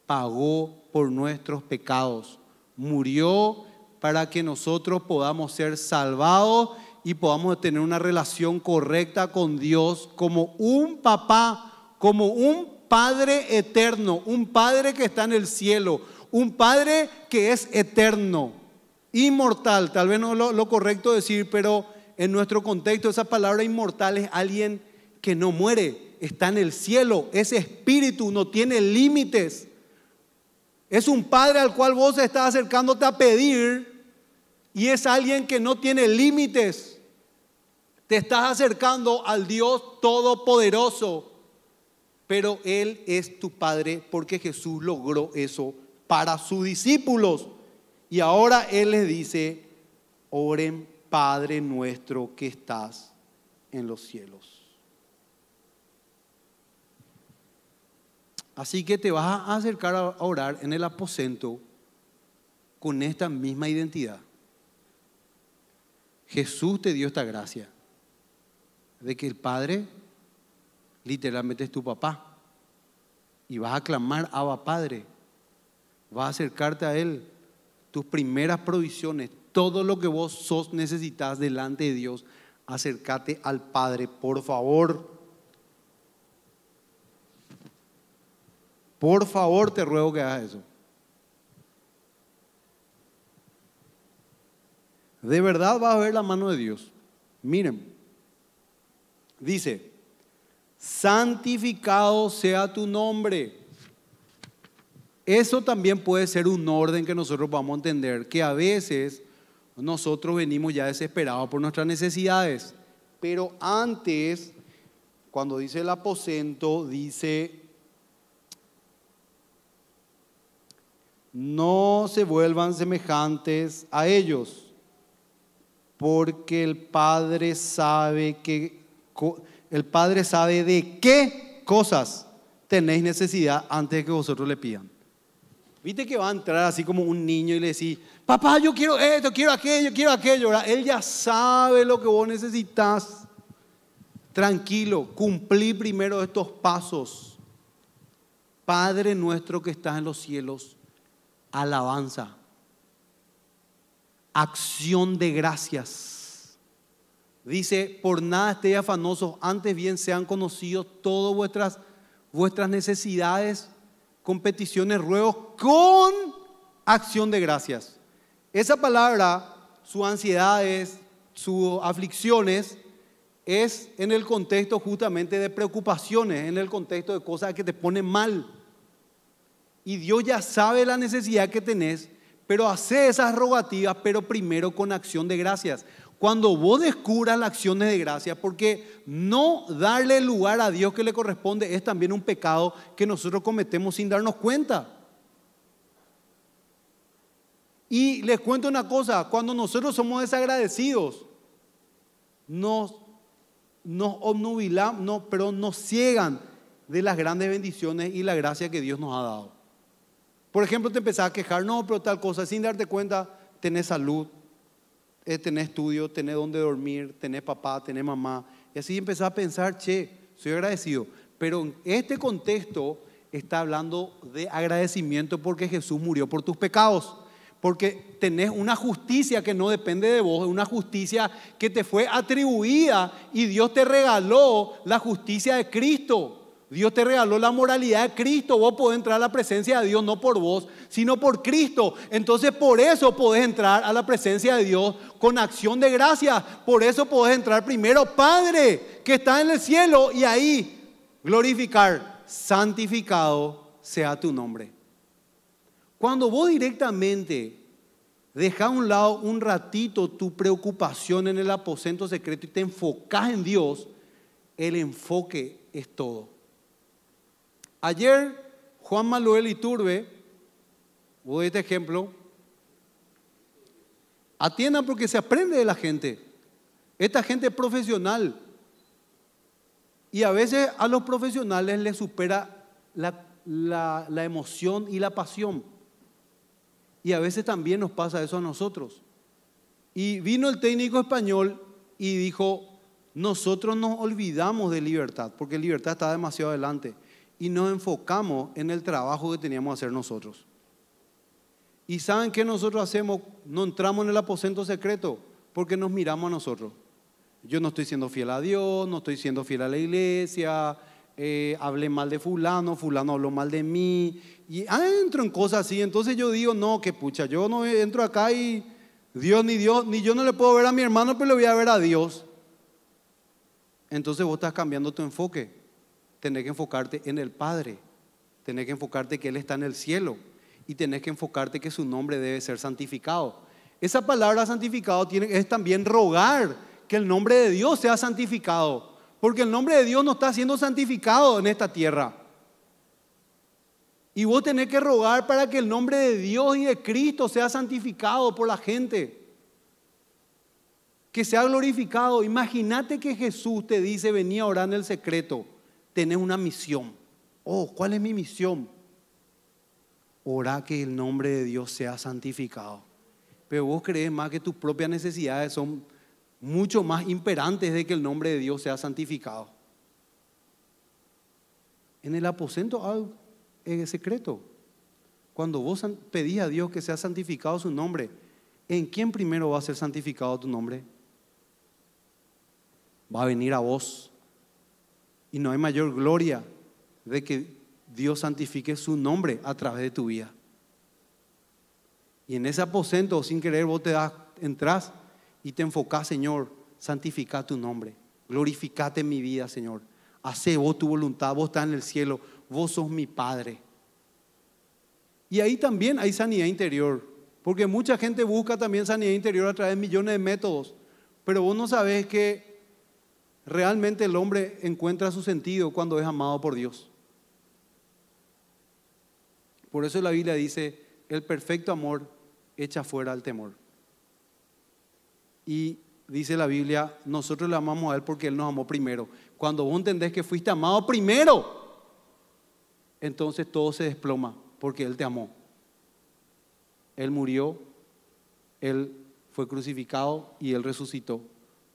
Pagó por nuestros pecados. Murió para que nosotros podamos ser salvados y podamos tener una relación correcta con Dios como un papá, como un Padre eterno, un Padre que está en el cielo, un Padre que es eterno, inmortal, tal vez no es lo, correcto decir, pero en nuestro contexto esa palabra inmortal es alguien que no muere, está en el cielo, ese espíritu no tiene límites. Es un Padre al cual vos estás acercándote a pedir y es alguien que no tiene límites. Te estás acercando al Dios Todopoderoso, pero Él es tu Padre porque Jesús logró eso para sus discípulos. Y ahora Él les dice, oren Padre nuestro que estás en los cielos. Así que te vas a acercar a orar en el aposento con esta misma identidad. Jesús te dio esta gracia de que el Padre literalmente es tu papá y vas a clamar Abba Padre. Va a acercarte a Él. Tus primeras provisiones, todo lo que vos sos necesitas delante de Dios, acércate al Padre, por favor. Por favor, te ruego que hagas eso. De verdad vas a ver la mano de Dios. Miren, dice, santificado sea tu nombre. Eso también puede ser un orden que nosotros vamos a entender, que a veces nosotros venimos ya desesperados por nuestras necesidades, pero antes, cuando dice el aposento, dice, no se vuelvan semejantes a ellos, porque el Padre sabe que, el Padre sabe de qué cosas tenéis necesidad antes de que vosotros le pidan. Viste que va a entrar así como un niño y le decís, papá, yo quiero esto, quiero aquello, quiero aquello. Él ya sabe lo que vos necesitas. Tranquilo, cumplí primero estos pasos. Padre nuestro que estás en los cielos, alabanza, acción de gracias. Dice, por nada estéis afanosos, antes bien sean conocidos todas vuestras, vuestras necesidades con peticiones, ruegos, con acción de gracias. Esa palabra, sus ansiedades, sus aflicciones, es en el contexto justamente de preocupaciones, en el contexto de cosas que te ponen mal. Y Dios ya sabe la necesidad que tenés, pero hace esas rogativas, pero primero con acción de gracias cuando vos descubras las acciones de gracia, porque no darle lugar a Dios que le corresponde es también un pecado que nosotros cometemos sin darnos cuenta. Y les cuento una cosa, cuando nosotros somos desagradecidos, nos, nos obnubilamos, no, pero nos ciegan de las grandes bendiciones y la gracia que Dios nos ha dado. Por ejemplo, te empezás a quejar, no, pero tal cosa, sin darte cuenta, tenés salud, eh, tenés estudio, tenés dónde dormir, tenés papá, tener mamá. Y así empezó a pensar, che, soy agradecido. Pero en este contexto está hablando de agradecimiento porque Jesús murió por tus pecados. Porque tenés una justicia que no depende de vos, una justicia que te fue atribuida y Dios te regaló la justicia de Cristo. Dios te regaló la moralidad de Cristo. Vos podés entrar a la presencia de Dios no por vos, sino por Cristo. Entonces por eso podés entrar a la presencia de Dios con acción de gracias. Por eso podés entrar primero, Padre, que está en el cielo, y ahí glorificar, santificado sea tu nombre. Cuando vos directamente deja a un lado un ratito tu preocupación en el aposento secreto y te enfocas en Dios, el enfoque es todo. Ayer Juan Manuel Iturbe, voy a este ejemplo, atiendan porque se aprende de la gente. Esta gente es profesional. Y a veces a los profesionales les supera la, la emoción y la pasión. Y a veces también nos pasa eso a nosotros. Y vino el técnico español y dijo, nosotros nos olvidamos de libertad, porque libertad está demasiado adelante y nos enfocamos en el trabajo que teníamos que hacer nosotros. ¿Y saben qué nosotros hacemos? No entramos en el aposento secreto porque nos miramos a nosotros. Yo no estoy siendo fiel a Dios, no estoy siendo fiel a la iglesia, eh, hablé mal de fulano, fulano habló mal de mí, y entro en cosas así. Entonces yo digo, no, que pucha, yo no entro acá y Dios ni Dios, ni yo no le puedo ver a mi hermano, pero le voy a ver a Dios. Entonces vos estás cambiando tu enfoque tenés que enfocarte en el Padre, tenés que enfocarte que Él está en el cielo y tenés que enfocarte que su nombre debe ser santificado. Esa palabra santificado tiene, es también rogar que el nombre de Dios sea santificado, porque el nombre de Dios no está siendo santificado en esta tierra. Y vos tenés que rogar para que el nombre de Dios y de Cristo sea santificado por la gente que sea glorificado. Imagínate que Jesús te dice, venía a orar en el secreto tenés una misión. Oh, ¿cuál es mi misión? Ora que el nombre de Dios sea santificado. Pero vos crees más que tus propias necesidades son mucho más imperantes de que el nombre de Dios sea santificado. En el aposento hay en secreto. Cuando vos pedís a Dios que sea santificado su nombre, ¿en quién primero va a ser santificado tu nombre? Va a venir a vos y no hay mayor gloria de que Dios santifique su nombre a través de tu vida. Y en ese aposento, sin querer, vos te das, entras y te enfocás, Señor, santifica tu nombre, glorificate en mi vida, Señor. Hace vos tu voluntad, vos estás en el cielo, vos sos mi Padre. Y ahí también hay sanidad interior, porque mucha gente busca también sanidad interior a través de millones de métodos, pero vos no sabés que Realmente el hombre encuentra su sentido cuando es amado por Dios. Por eso la Biblia dice, el perfecto amor echa fuera el temor. Y dice la Biblia, nosotros le amamos a Él porque Él nos amó primero. Cuando vos entendés que fuiste amado primero, entonces todo se desploma porque Él te amó. Él murió, Él fue crucificado y Él resucitó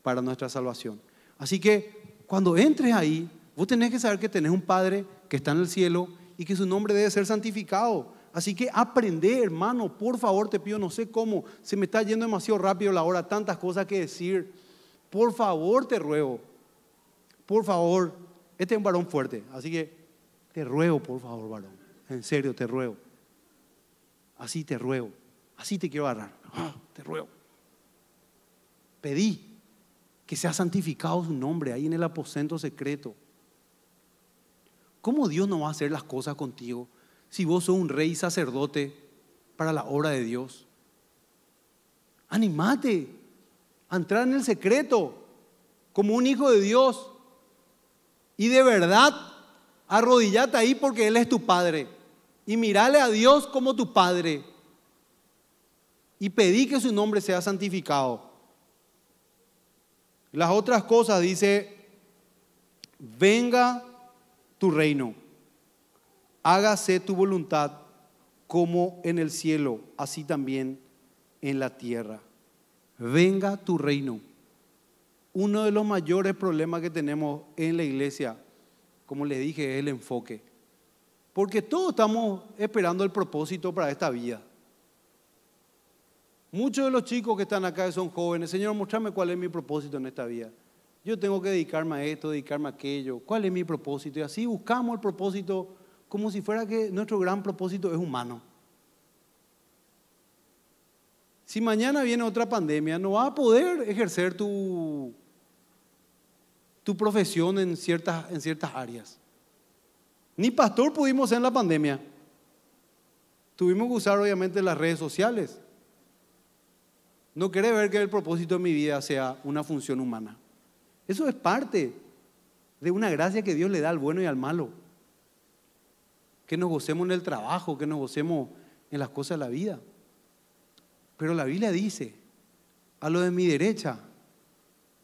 para nuestra salvación. Así que cuando entres ahí, vos tenés que saber que tenés un Padre que está en el cielo y que su nombre debe ser santificado. Así que aprende, hermano, por favor, te pido, no sé cómo, se me está yendo demasiado rápido la hora, tantas cosas que decir. Por favor, te ruego, por favor, este es un varón fuerte, así que te ruego, por favor, varón, en serio, te ruego. Así te ruego, así te quiero agarrar, te ruego. Pedí, que sea santificado su nombre ahí en el aposento secreto. ¿Cómo Dios no va a hacer las cosas contigo si vos sos un rey sacerdote para la obra de Dios? Animate a entrar en el secreto como un hijo de Dios y de verdad arrodillate ahí porque Él es tu Padre y mirale a Dios como tu Padre y pedí que su nombre sea santificado. Las otras cosas dice, venga tu reino, hágase tu voluntad como en el cielo, así también en la tierra. Venga tu reino. Uno de los mayores problemas que tenemos en la iglesia, como les dije, es el enfoque. Porque todos estamos esperando el propósito para esta vida. Muchos de los chicos que están acá son jóvenes, Señor, muéstrame cuál es mi propósito en esta vida. Yo tengo que dedicarme a esto, dedicarme a aquello. ¿Cuál es mi propósito? Y así buscamos el propósito como si fuera que nuestro gran propósito es humano. Si mañana viene otra pandemia, no vas a poder ejercer tu, tu profesión en ciertas, en ciertas áreas. Ni pastor pudimos ser en la pandemia. Tuvimos que usar obviamente las redes sociales. No quiere ver que el propósito de mi vida sea una función humana. Eso es parte de una gracia que Dios le da al bueno y al malo. Que nos gocemos en el trabajo, que nos gocemos en las cosas de la vida. Pero la Biblia dice, a lo de mi derecha,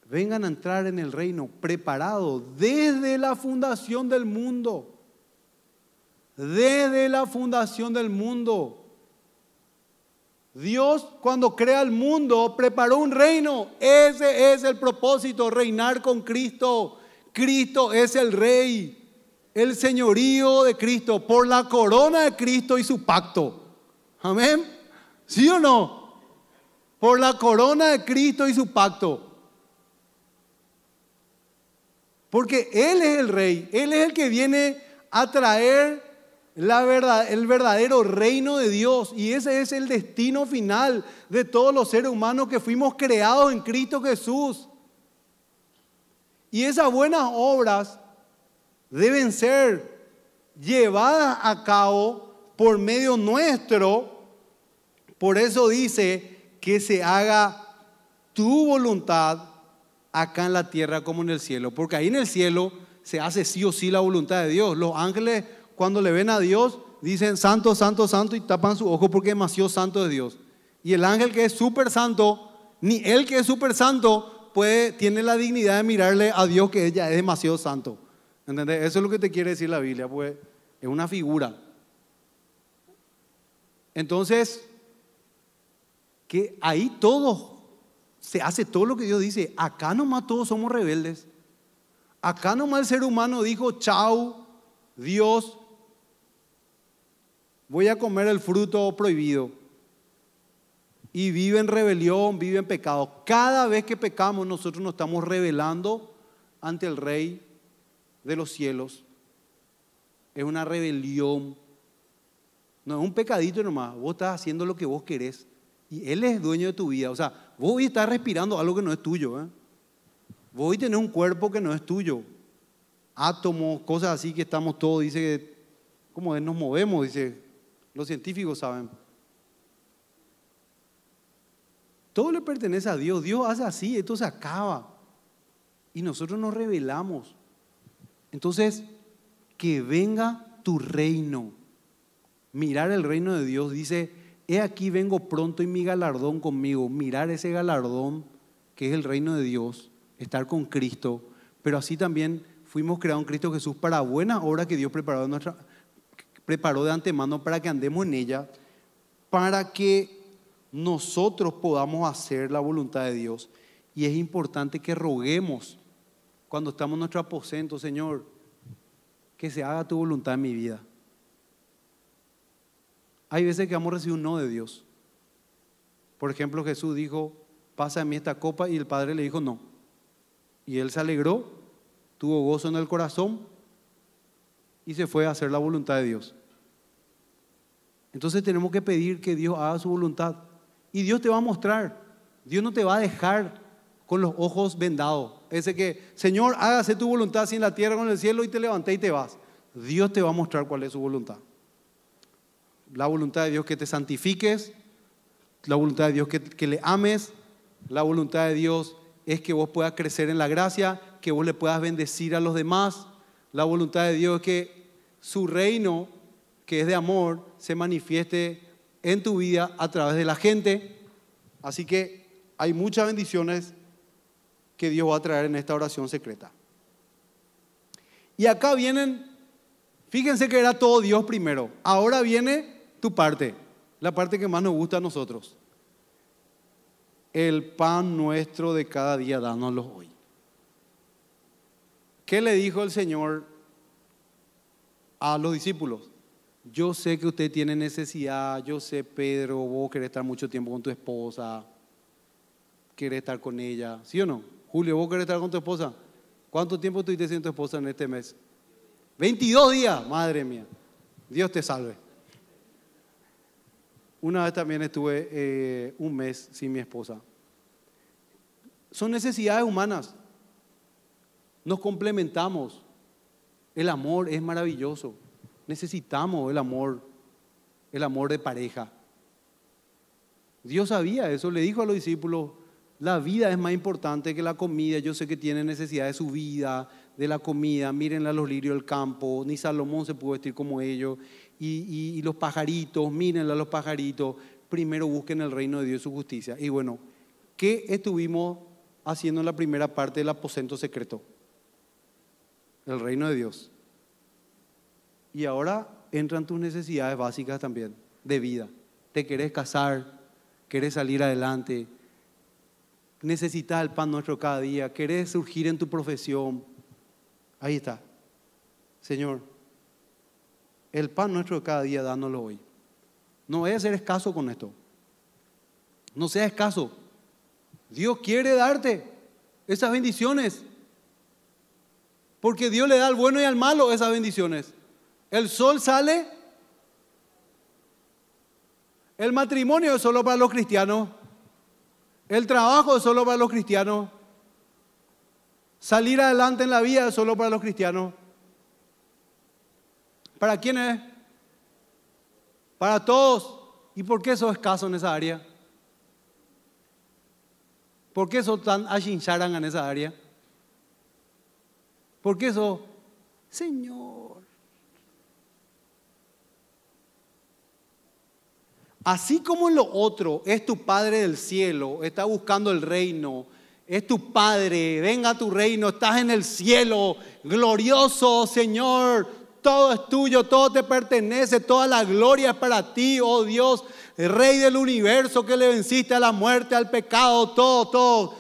vengan a entrar en el reino preparado desde la fundación del mundo. Desde la fundación del mundo Dios cuando crea el mundo preparó un reino. Ese es el propósito, reinar con Cristo. Cristo es el rey, el señorío de Cristo, por la corona de Cristo y su pacto. Amén. ¿Sí o no? Por la corona de Cristo y su pacto. Porque Él es el rey, Él es el que viene a traer la verdad, el verdadero reino de Dios. Y ese es el destino final de todos los seres humanos que fuimos creados en Cristo Jesús. Y esas buenas obras deben ser llevadas a cabo por medio nuestro. Por eso dice que se haga tu voluntad acá en la tierra como en el cielo. Porque ahí en el cielo se hace sí o sí la voluntad de Dios. Los ángeles cuando le ven a Dios, dicen santo, santo, santo y tapan su ojo porque es demasiado santo de Dios. Y el ángel que es súper santo, ni él que es súper santo, puede, tiene la dignidad de mirarle a Dios que ella es demasiado santo. ¿Entendés? Eso es lo que te quiere decir la Biblia, pues es una figura. Entonces, que ahí todo se hace todo lo que Dios dice. Acá nomás todos somos rebeldes. Acá nomás el ser humano dijo, chau, Dios, voy a comer el fruto prohibido. Y vive en rebelión, vive en pecado. Cada vez que pecamos nosotros nos estamos rebelando ante el Rey de los cielos. Es una rebelión. No es un pecadito nomás. Vos estás haciendo lo que vos querés. Y Él es dueño de tu vida. O sea, vos hoy estás respirando algo que no es tuyo. ¿eh? Vos hoy tenés un cuerpo que no es tuyo. Átomos, cosas así que estamos todos, dice, como nos movemos, dice, los científicos saben. Todo le pertenece a Dios. Dios hace así, esto se acaba. Y nosotros nos revelamos. Entonces, que venga tu reino. Mirar el reino de Dios dice, he aquí vengo pronto y mi galardón conmigo. Mirar ese galardón que es el reino de Dios, estar con Cristo. Pero así también fuimos creados en Cristo Jesús para buena obra que Dios preparó en nuestra preparó de antemano para que andemos en ella, para que nosotros podamos hacer la voluntad de Dios. Y es importante que roguemos cuando estamos en nuestro aposento, Señor, que se haga tu voluntad en mi vida. Hay veces que hemos recibido un no de Dios. Por ejemplo, Jesús dijo, pasa a mí esta copa y el Padre le dijo no. Y él se alegró, tuvo gozo en el corazón y se fue a hacer la voluntad de Dios. Entonces tenemos que pedir que Dios haga su voluntad. Y Dios te va a mostrar. Dios no te va a dejar con los ojos vendados. Ese que, Señor, hágase tu voluntad así en la tierra con el cielo y te levanté y te vas. Dios te va a mostrar cuál es su voluntad. La voluntad de Dios que te santifiques, la voluntad de Dios que, que le ames, la voluntad de Dios es que vos puedas crecer en la gracia, que vos le puedas bendecir a los demás, la voluntad de Dios es que su reino, que es de amor, se manifieste en tu vida a través de la gente. Así que hay muchas bendiciones que Dios va a traer en esta oración secreta. Y acá vienen, fíjense que era todo Dios primero. Ahora viene tu parte, la parte que más nos gusta a nosotros. El pan nuestro de cada día, dánoslo hoy. ¿Qué le dijo el Señor a los discípulos? Yo sé que usted tiene necesidad, yo sé, Pedro, vos querés estar mucho tiempo con tu esposa, querés estar con ella, ¿sí o no? Julio, vos querés estar con tu esposa. ¿Cuánto tiempo estuviste sin tu esposa en este mes? 22 días, madre mía. Dios te salve. Una vez también estuve eh, un mes sin mi esposa. Son necesidades humanas. Nos complementamos. El amor es maravilloso. Necesitamos el amor, el amor de pareja. Dios sabía eso, le dijo a los discípulos, la vida es más importante que la comida. Yo sé que tiene necesidad de su vida, de la comida. Mírenla los lirios del campo. Ni Salomón se pudo vestir como ellos. Y, los pajaritos, mírenla los pajaritos. Primero busquen el reino de Dios y su justicia. Y bueno, ¿qué estuvimos haciendo en la primera parte del aposento secreto? el reino de Dios. Y ahora entran tus necesidades básicas también de vida. Te querés casar, querés salir adelante, necesitas el pan nuestro cada día, querés surgir en tu profesión. Ahí está. Señor, el pan nuestro cada día, dándolo hoy. No vayas a ser escaso con esto. No seas escaso. Dios quiere darte esas bendiciones. Porque Dios le da al bueno y al malo esas bendiciones. El sol sale. El matrimonio es solo para los cristianos. El trabajo es solo para los cristianos. Salir adelante en la vida es solo para los cristianos. ¿Para quién es? Para todos. ¿Y por qué es escaso en esa área? ¿Por qué sos tan achincharan en esa área? Porque eso, Señor. Así como en lo otro es tu Padre del cielo, está buscando el reino, es tu Padre, venga a tu reino, estás en el cielo, glorioso Señor, todo es tuyo, todo te pertenece, toda la gloria es para ti, oh Dios, Rey del universo que le venciste a la muerte, al pecado, todo, todo.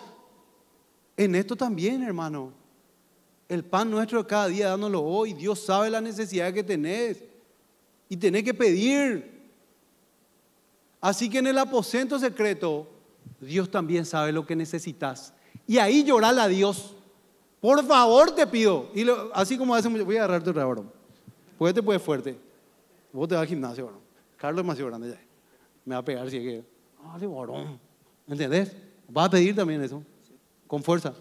En esto también, hermano, el pan nuestro de cada día, dándolo hoy. Dios sabe la necesidad que tenés y tenés que pedir. Así que en el aposento secreto, Dios también sabe lo que necesitas. Y ahí llorale a Dios. Por favor, te pido. Y así como hace mucho voy a agarrarte otra varón Porque te este puedes fuerte. Vos te vas al gimnasio, varón. Carlos es demasiado grande Me va a pegar si es que. de ah, varón. ¿Entendés? Va a pedir también eso. Con fuerza.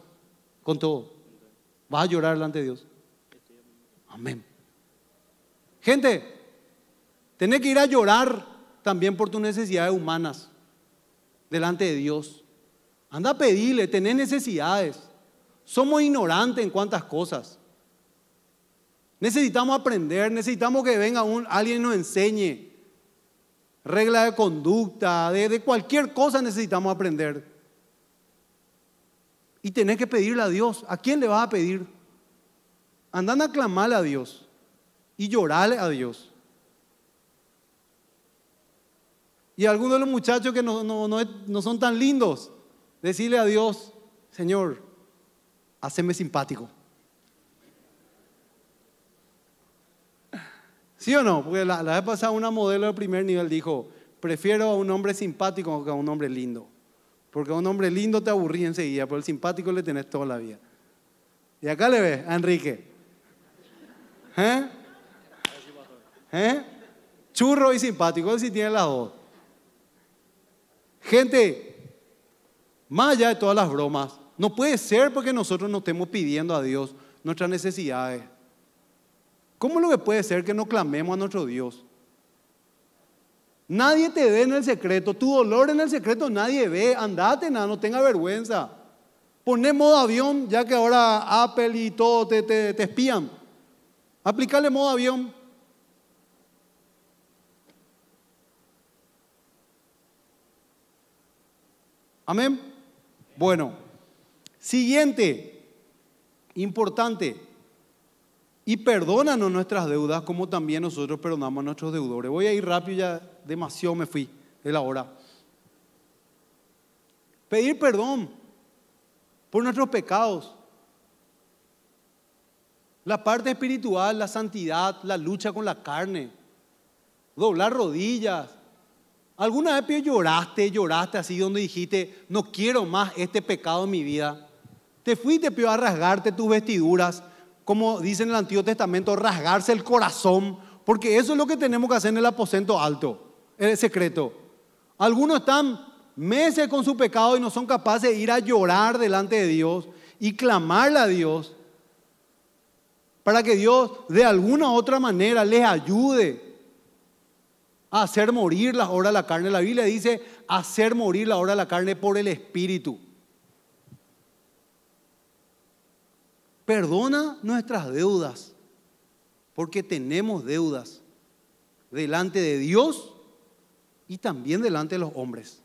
Con todo. Vas a llorar delante de Dios. Amén. Gente, tenés que ir a llorar también por tus necesidades humanas delante de Dios. Anda a pedirle, tenés necesidades. Somos ignorantes en cuantas cosas. Necesitamos aprender, necesitamos que venga alguien nos enseñe regla de conducta, de cualquier cosa necesitamos aprender y tenés que pedirle a Dios. ¿A quién le vas a pedir? Andan a clamarle a Dios y llorarle a Dios. Y algunos de los muchachos que no, no, son tan lindos, decirle a Dios, Señor, haceme simpático. ¿Sí o no? Porque la, la vez pasada una modelo de primer nivel dijo, prefiero a un hombre simpático que a un hombre lindo. Porque a un hombre lindo te aburrí enseguida, pero el simpático le tenés toda la vida. Y acá le ves a Enrique. ¿Eh? ¿Eh? Churro y simpático, él si tiene las dos. Gente, más allá de todas las bromas, no puede ser porque nosotros no estemos pidiendo a Dios nuestras necesidades. ¿Cómo lo que puede ser que no clamemos a nuestro Dios? Nadie te ve en el secreto, tu dolor en el secreto nadie ve. Andate, no tenga vergüenza. Poné modo avión, ya que ahora Apple y todo te, te espían. Aplicale modo avión. Amén. Bueno, siguiente, importante. Y perdónanos nuestras deudas como también nosotros perdonamos a nuestros deudores. Voy a ir rápido ya demasiado me fui de la hora. Pedir perdón por nuestros pecados. La parte espiritual, la santidad, la lucha con la carne, doblar rodillas. ¿Alguna vez lloraste, lloraste así donde dijiste, no quiero más este pecado en mi vida? Te fuiste, peor a rasgarte tus vestiduras, como dice en el Antiguo Testamento, rasgarse el corazón, porque eso es lo que tenemos que hacer en el aposento alto el secreto. Algunos están meses con su pecado y no son capaces de ir a llorar delante de Dios y clamarle a Dios para que Dios de alguna u otra manera les ayude a hacer morir la hora de la carne. La Biblia dice hacer morir la hora de la carne por el Espíritu. Perdona nuestras deudas, porque tenemos deudas delante de Dios y también delante de los hombres.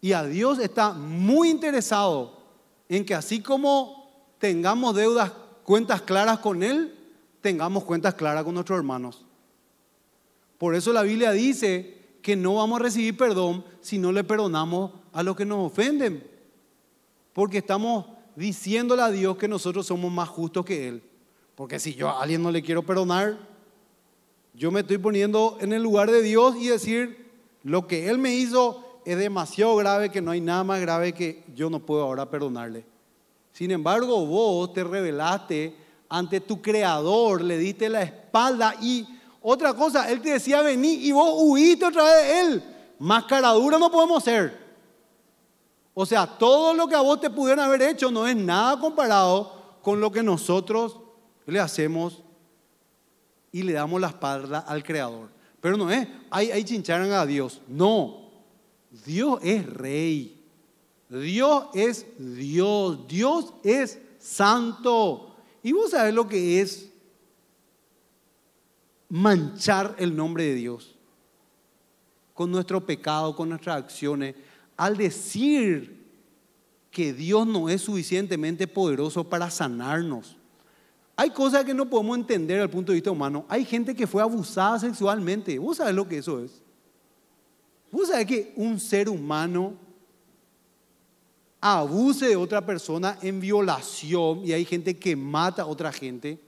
Y a Dios está muy interesado en que así como tengamos deudas, cuentas claras con Él, tengamos cuentas claras con nuestros hermanos. Por eso la Biblia dice que no vamos a recibir perdón si no le perdonamos a los que nos ofenden. Porque estamos diciéndole a Dios que nosotros somos más justos que Él. Porque si yo a alguien no le quiero perdonar, yo me estoy poniendo en el lugar de Dios y decir, lo que Él me hizo es demasiado grave que no hay nada más grave que yo no puedo ahora perdonarle. Sin embargo, vos te revelaste ante tu creador, le diste la espalda y otra cosa, Él te decía vení y vos huiste otra vez de Él. Más no podemos ser. O sea, todo lo que a vos te pudieron haber hecho no es nada comparado con lo que nosotros le hacemos y le damos la espalda al Creador. Pero no es, ¿eh? ahí chincharan a Dios. No, Dios es rey. Dios es Dios. Dios es santo. Y vos sabés lo que es manchar el nombre de Dios con nuestro pecado, con nuestras acciones, al decir que Dios no es suficientemente poderoso para sanarnos. Hay cosas que no podemos entender al punto de vista humano. Hay gente que fue abusada sexualmente. ¿Vos sabés lo que eso es? ¿Vos sabés que un ser humano abuse de otra persona en violación y hay gente que mata a otra gente?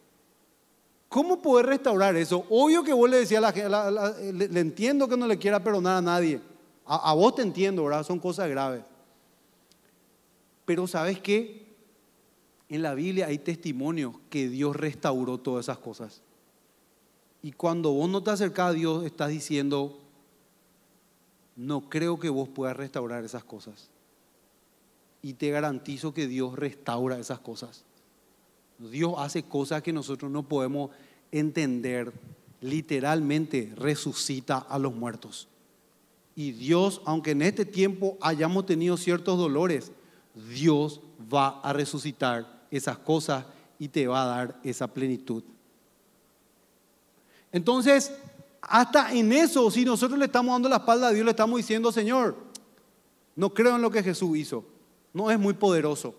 ¿Cómo poder restaurar eso? Obvio que vos le decías a la, gente, eh, le, entiendo que no le quiera perdonar a nadie. A, vos te entiendo, ¿verdad? Son cosas graves. Pero ¿sabes qué? En la Biblia hay testimonios que Dios restauró todas esas cosas. Y cuando vos no te acercás a Dios, estás diciendo, no creo que vos puedas restaurar esas cosas. Y te garantizo que Dios restaura esas cosas. Dios hace cosas que nosotros no podemos entender. Literalmente resucita a los muertos. Y Dios, aunque en este tiempo hayamos tenido ciertos dolores, Dios va a resucitar esas cosas y te va a dar esa plenitud. Entonces, hasta en eso, si nosotros le estamos dando la espalda a Dios, le estamos diciendo, Señor, no creo en lo que Jesús hizo, no es muy poderoso.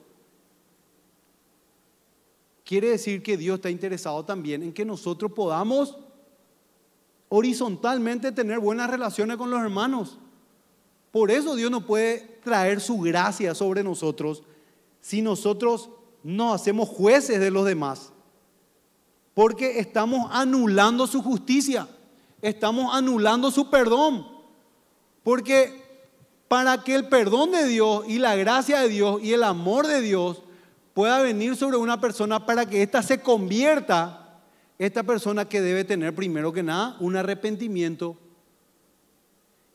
Quiere decir que Dios está interesado también en que nosotros podamos horizontalmente tener buenas relaciones con los hermanos. Por eso Dios no puede traer su gracia sobre nosotros si nosotros no hacemos jueces de los demás, porque estamos anulando su justicia, estamos anulando su perdón, porque para que el perdón de Dios y la gracia de Dios y el amor de Dios pueda venir sobre una persona para que ésta se convierta, esta persona que debe tener primero que nada un arrepentimiento.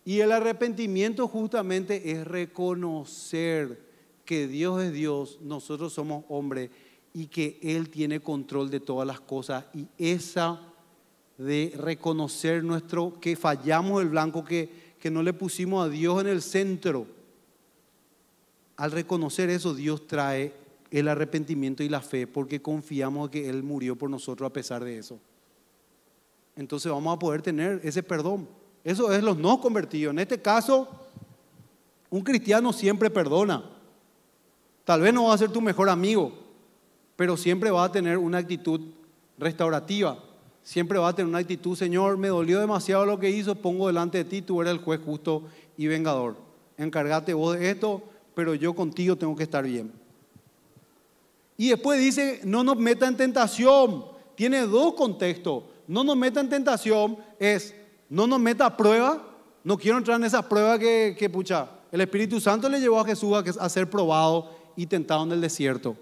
Y el arrepentimiento justamente es reconocer que Dios es Dios, nosotros somos hombres y que Él tiene control de todas las cosas. Y esa de reconocer nuestro, que fallamos el blanco, que, que no le pusimos a Dios en el centro. Al reconocer eso, Dios trae el arrepentimiento y la fe porque confiamos que Él murió por nosotros a pesar de eso. Entonces vamos a poder tener ese perdón. Eso es los no convertidos. En este caso, un cristiano siempre perdona. Tal vez no va a ser tu mejor amigo, pero siempre va a tener una actitud restaurativa. Siempre va a tener una actitud, Señor, me dolió demasiado lo que hizo, pongo delante de ti, tú eres el juez justo y vengador. Encárgate vos de esto, pero yo contigo tengo que estar bien. Y después dice, no nos meta en tentación. Tiene dos contextos. No nos meta en tentación es, no nos meta a prueba. No quiero entrar en esas pruebas que, pucha. El Espíritu Santo le llevó a Jesús a ser probado y tentado en el desierto.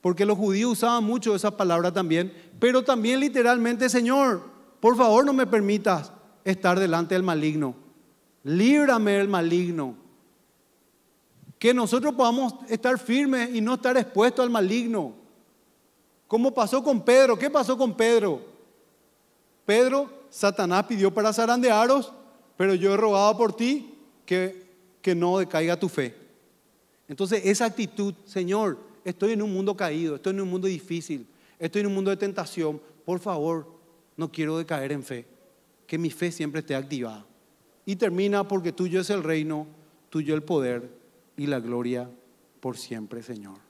Porque los judíos usaban mucho esa palabra también, pero también literalmente, Señor, por favor no me permitas estar delante del maligno. Líbrame del maligno. Que nosotros podamos estar firmes y no estar expuestos al maligno. ¿Cómo pasó con Pedro. ¿Qué pasó con Pedro? Pedro, Satanás pidió para zarandearos, pero yo he rogado por ti que, que no decaiga tu fe. Entonces esa actitud, Señor, estoy en un mundo caído, estoy en un mundo difícil, estoy en un mundo de tentación, por favor, no quiero decaer en fe, que mi fe siempre esté activada. Y termina porque tuyo es el reino, tuyo el poder y la gloria por siempre, Señor.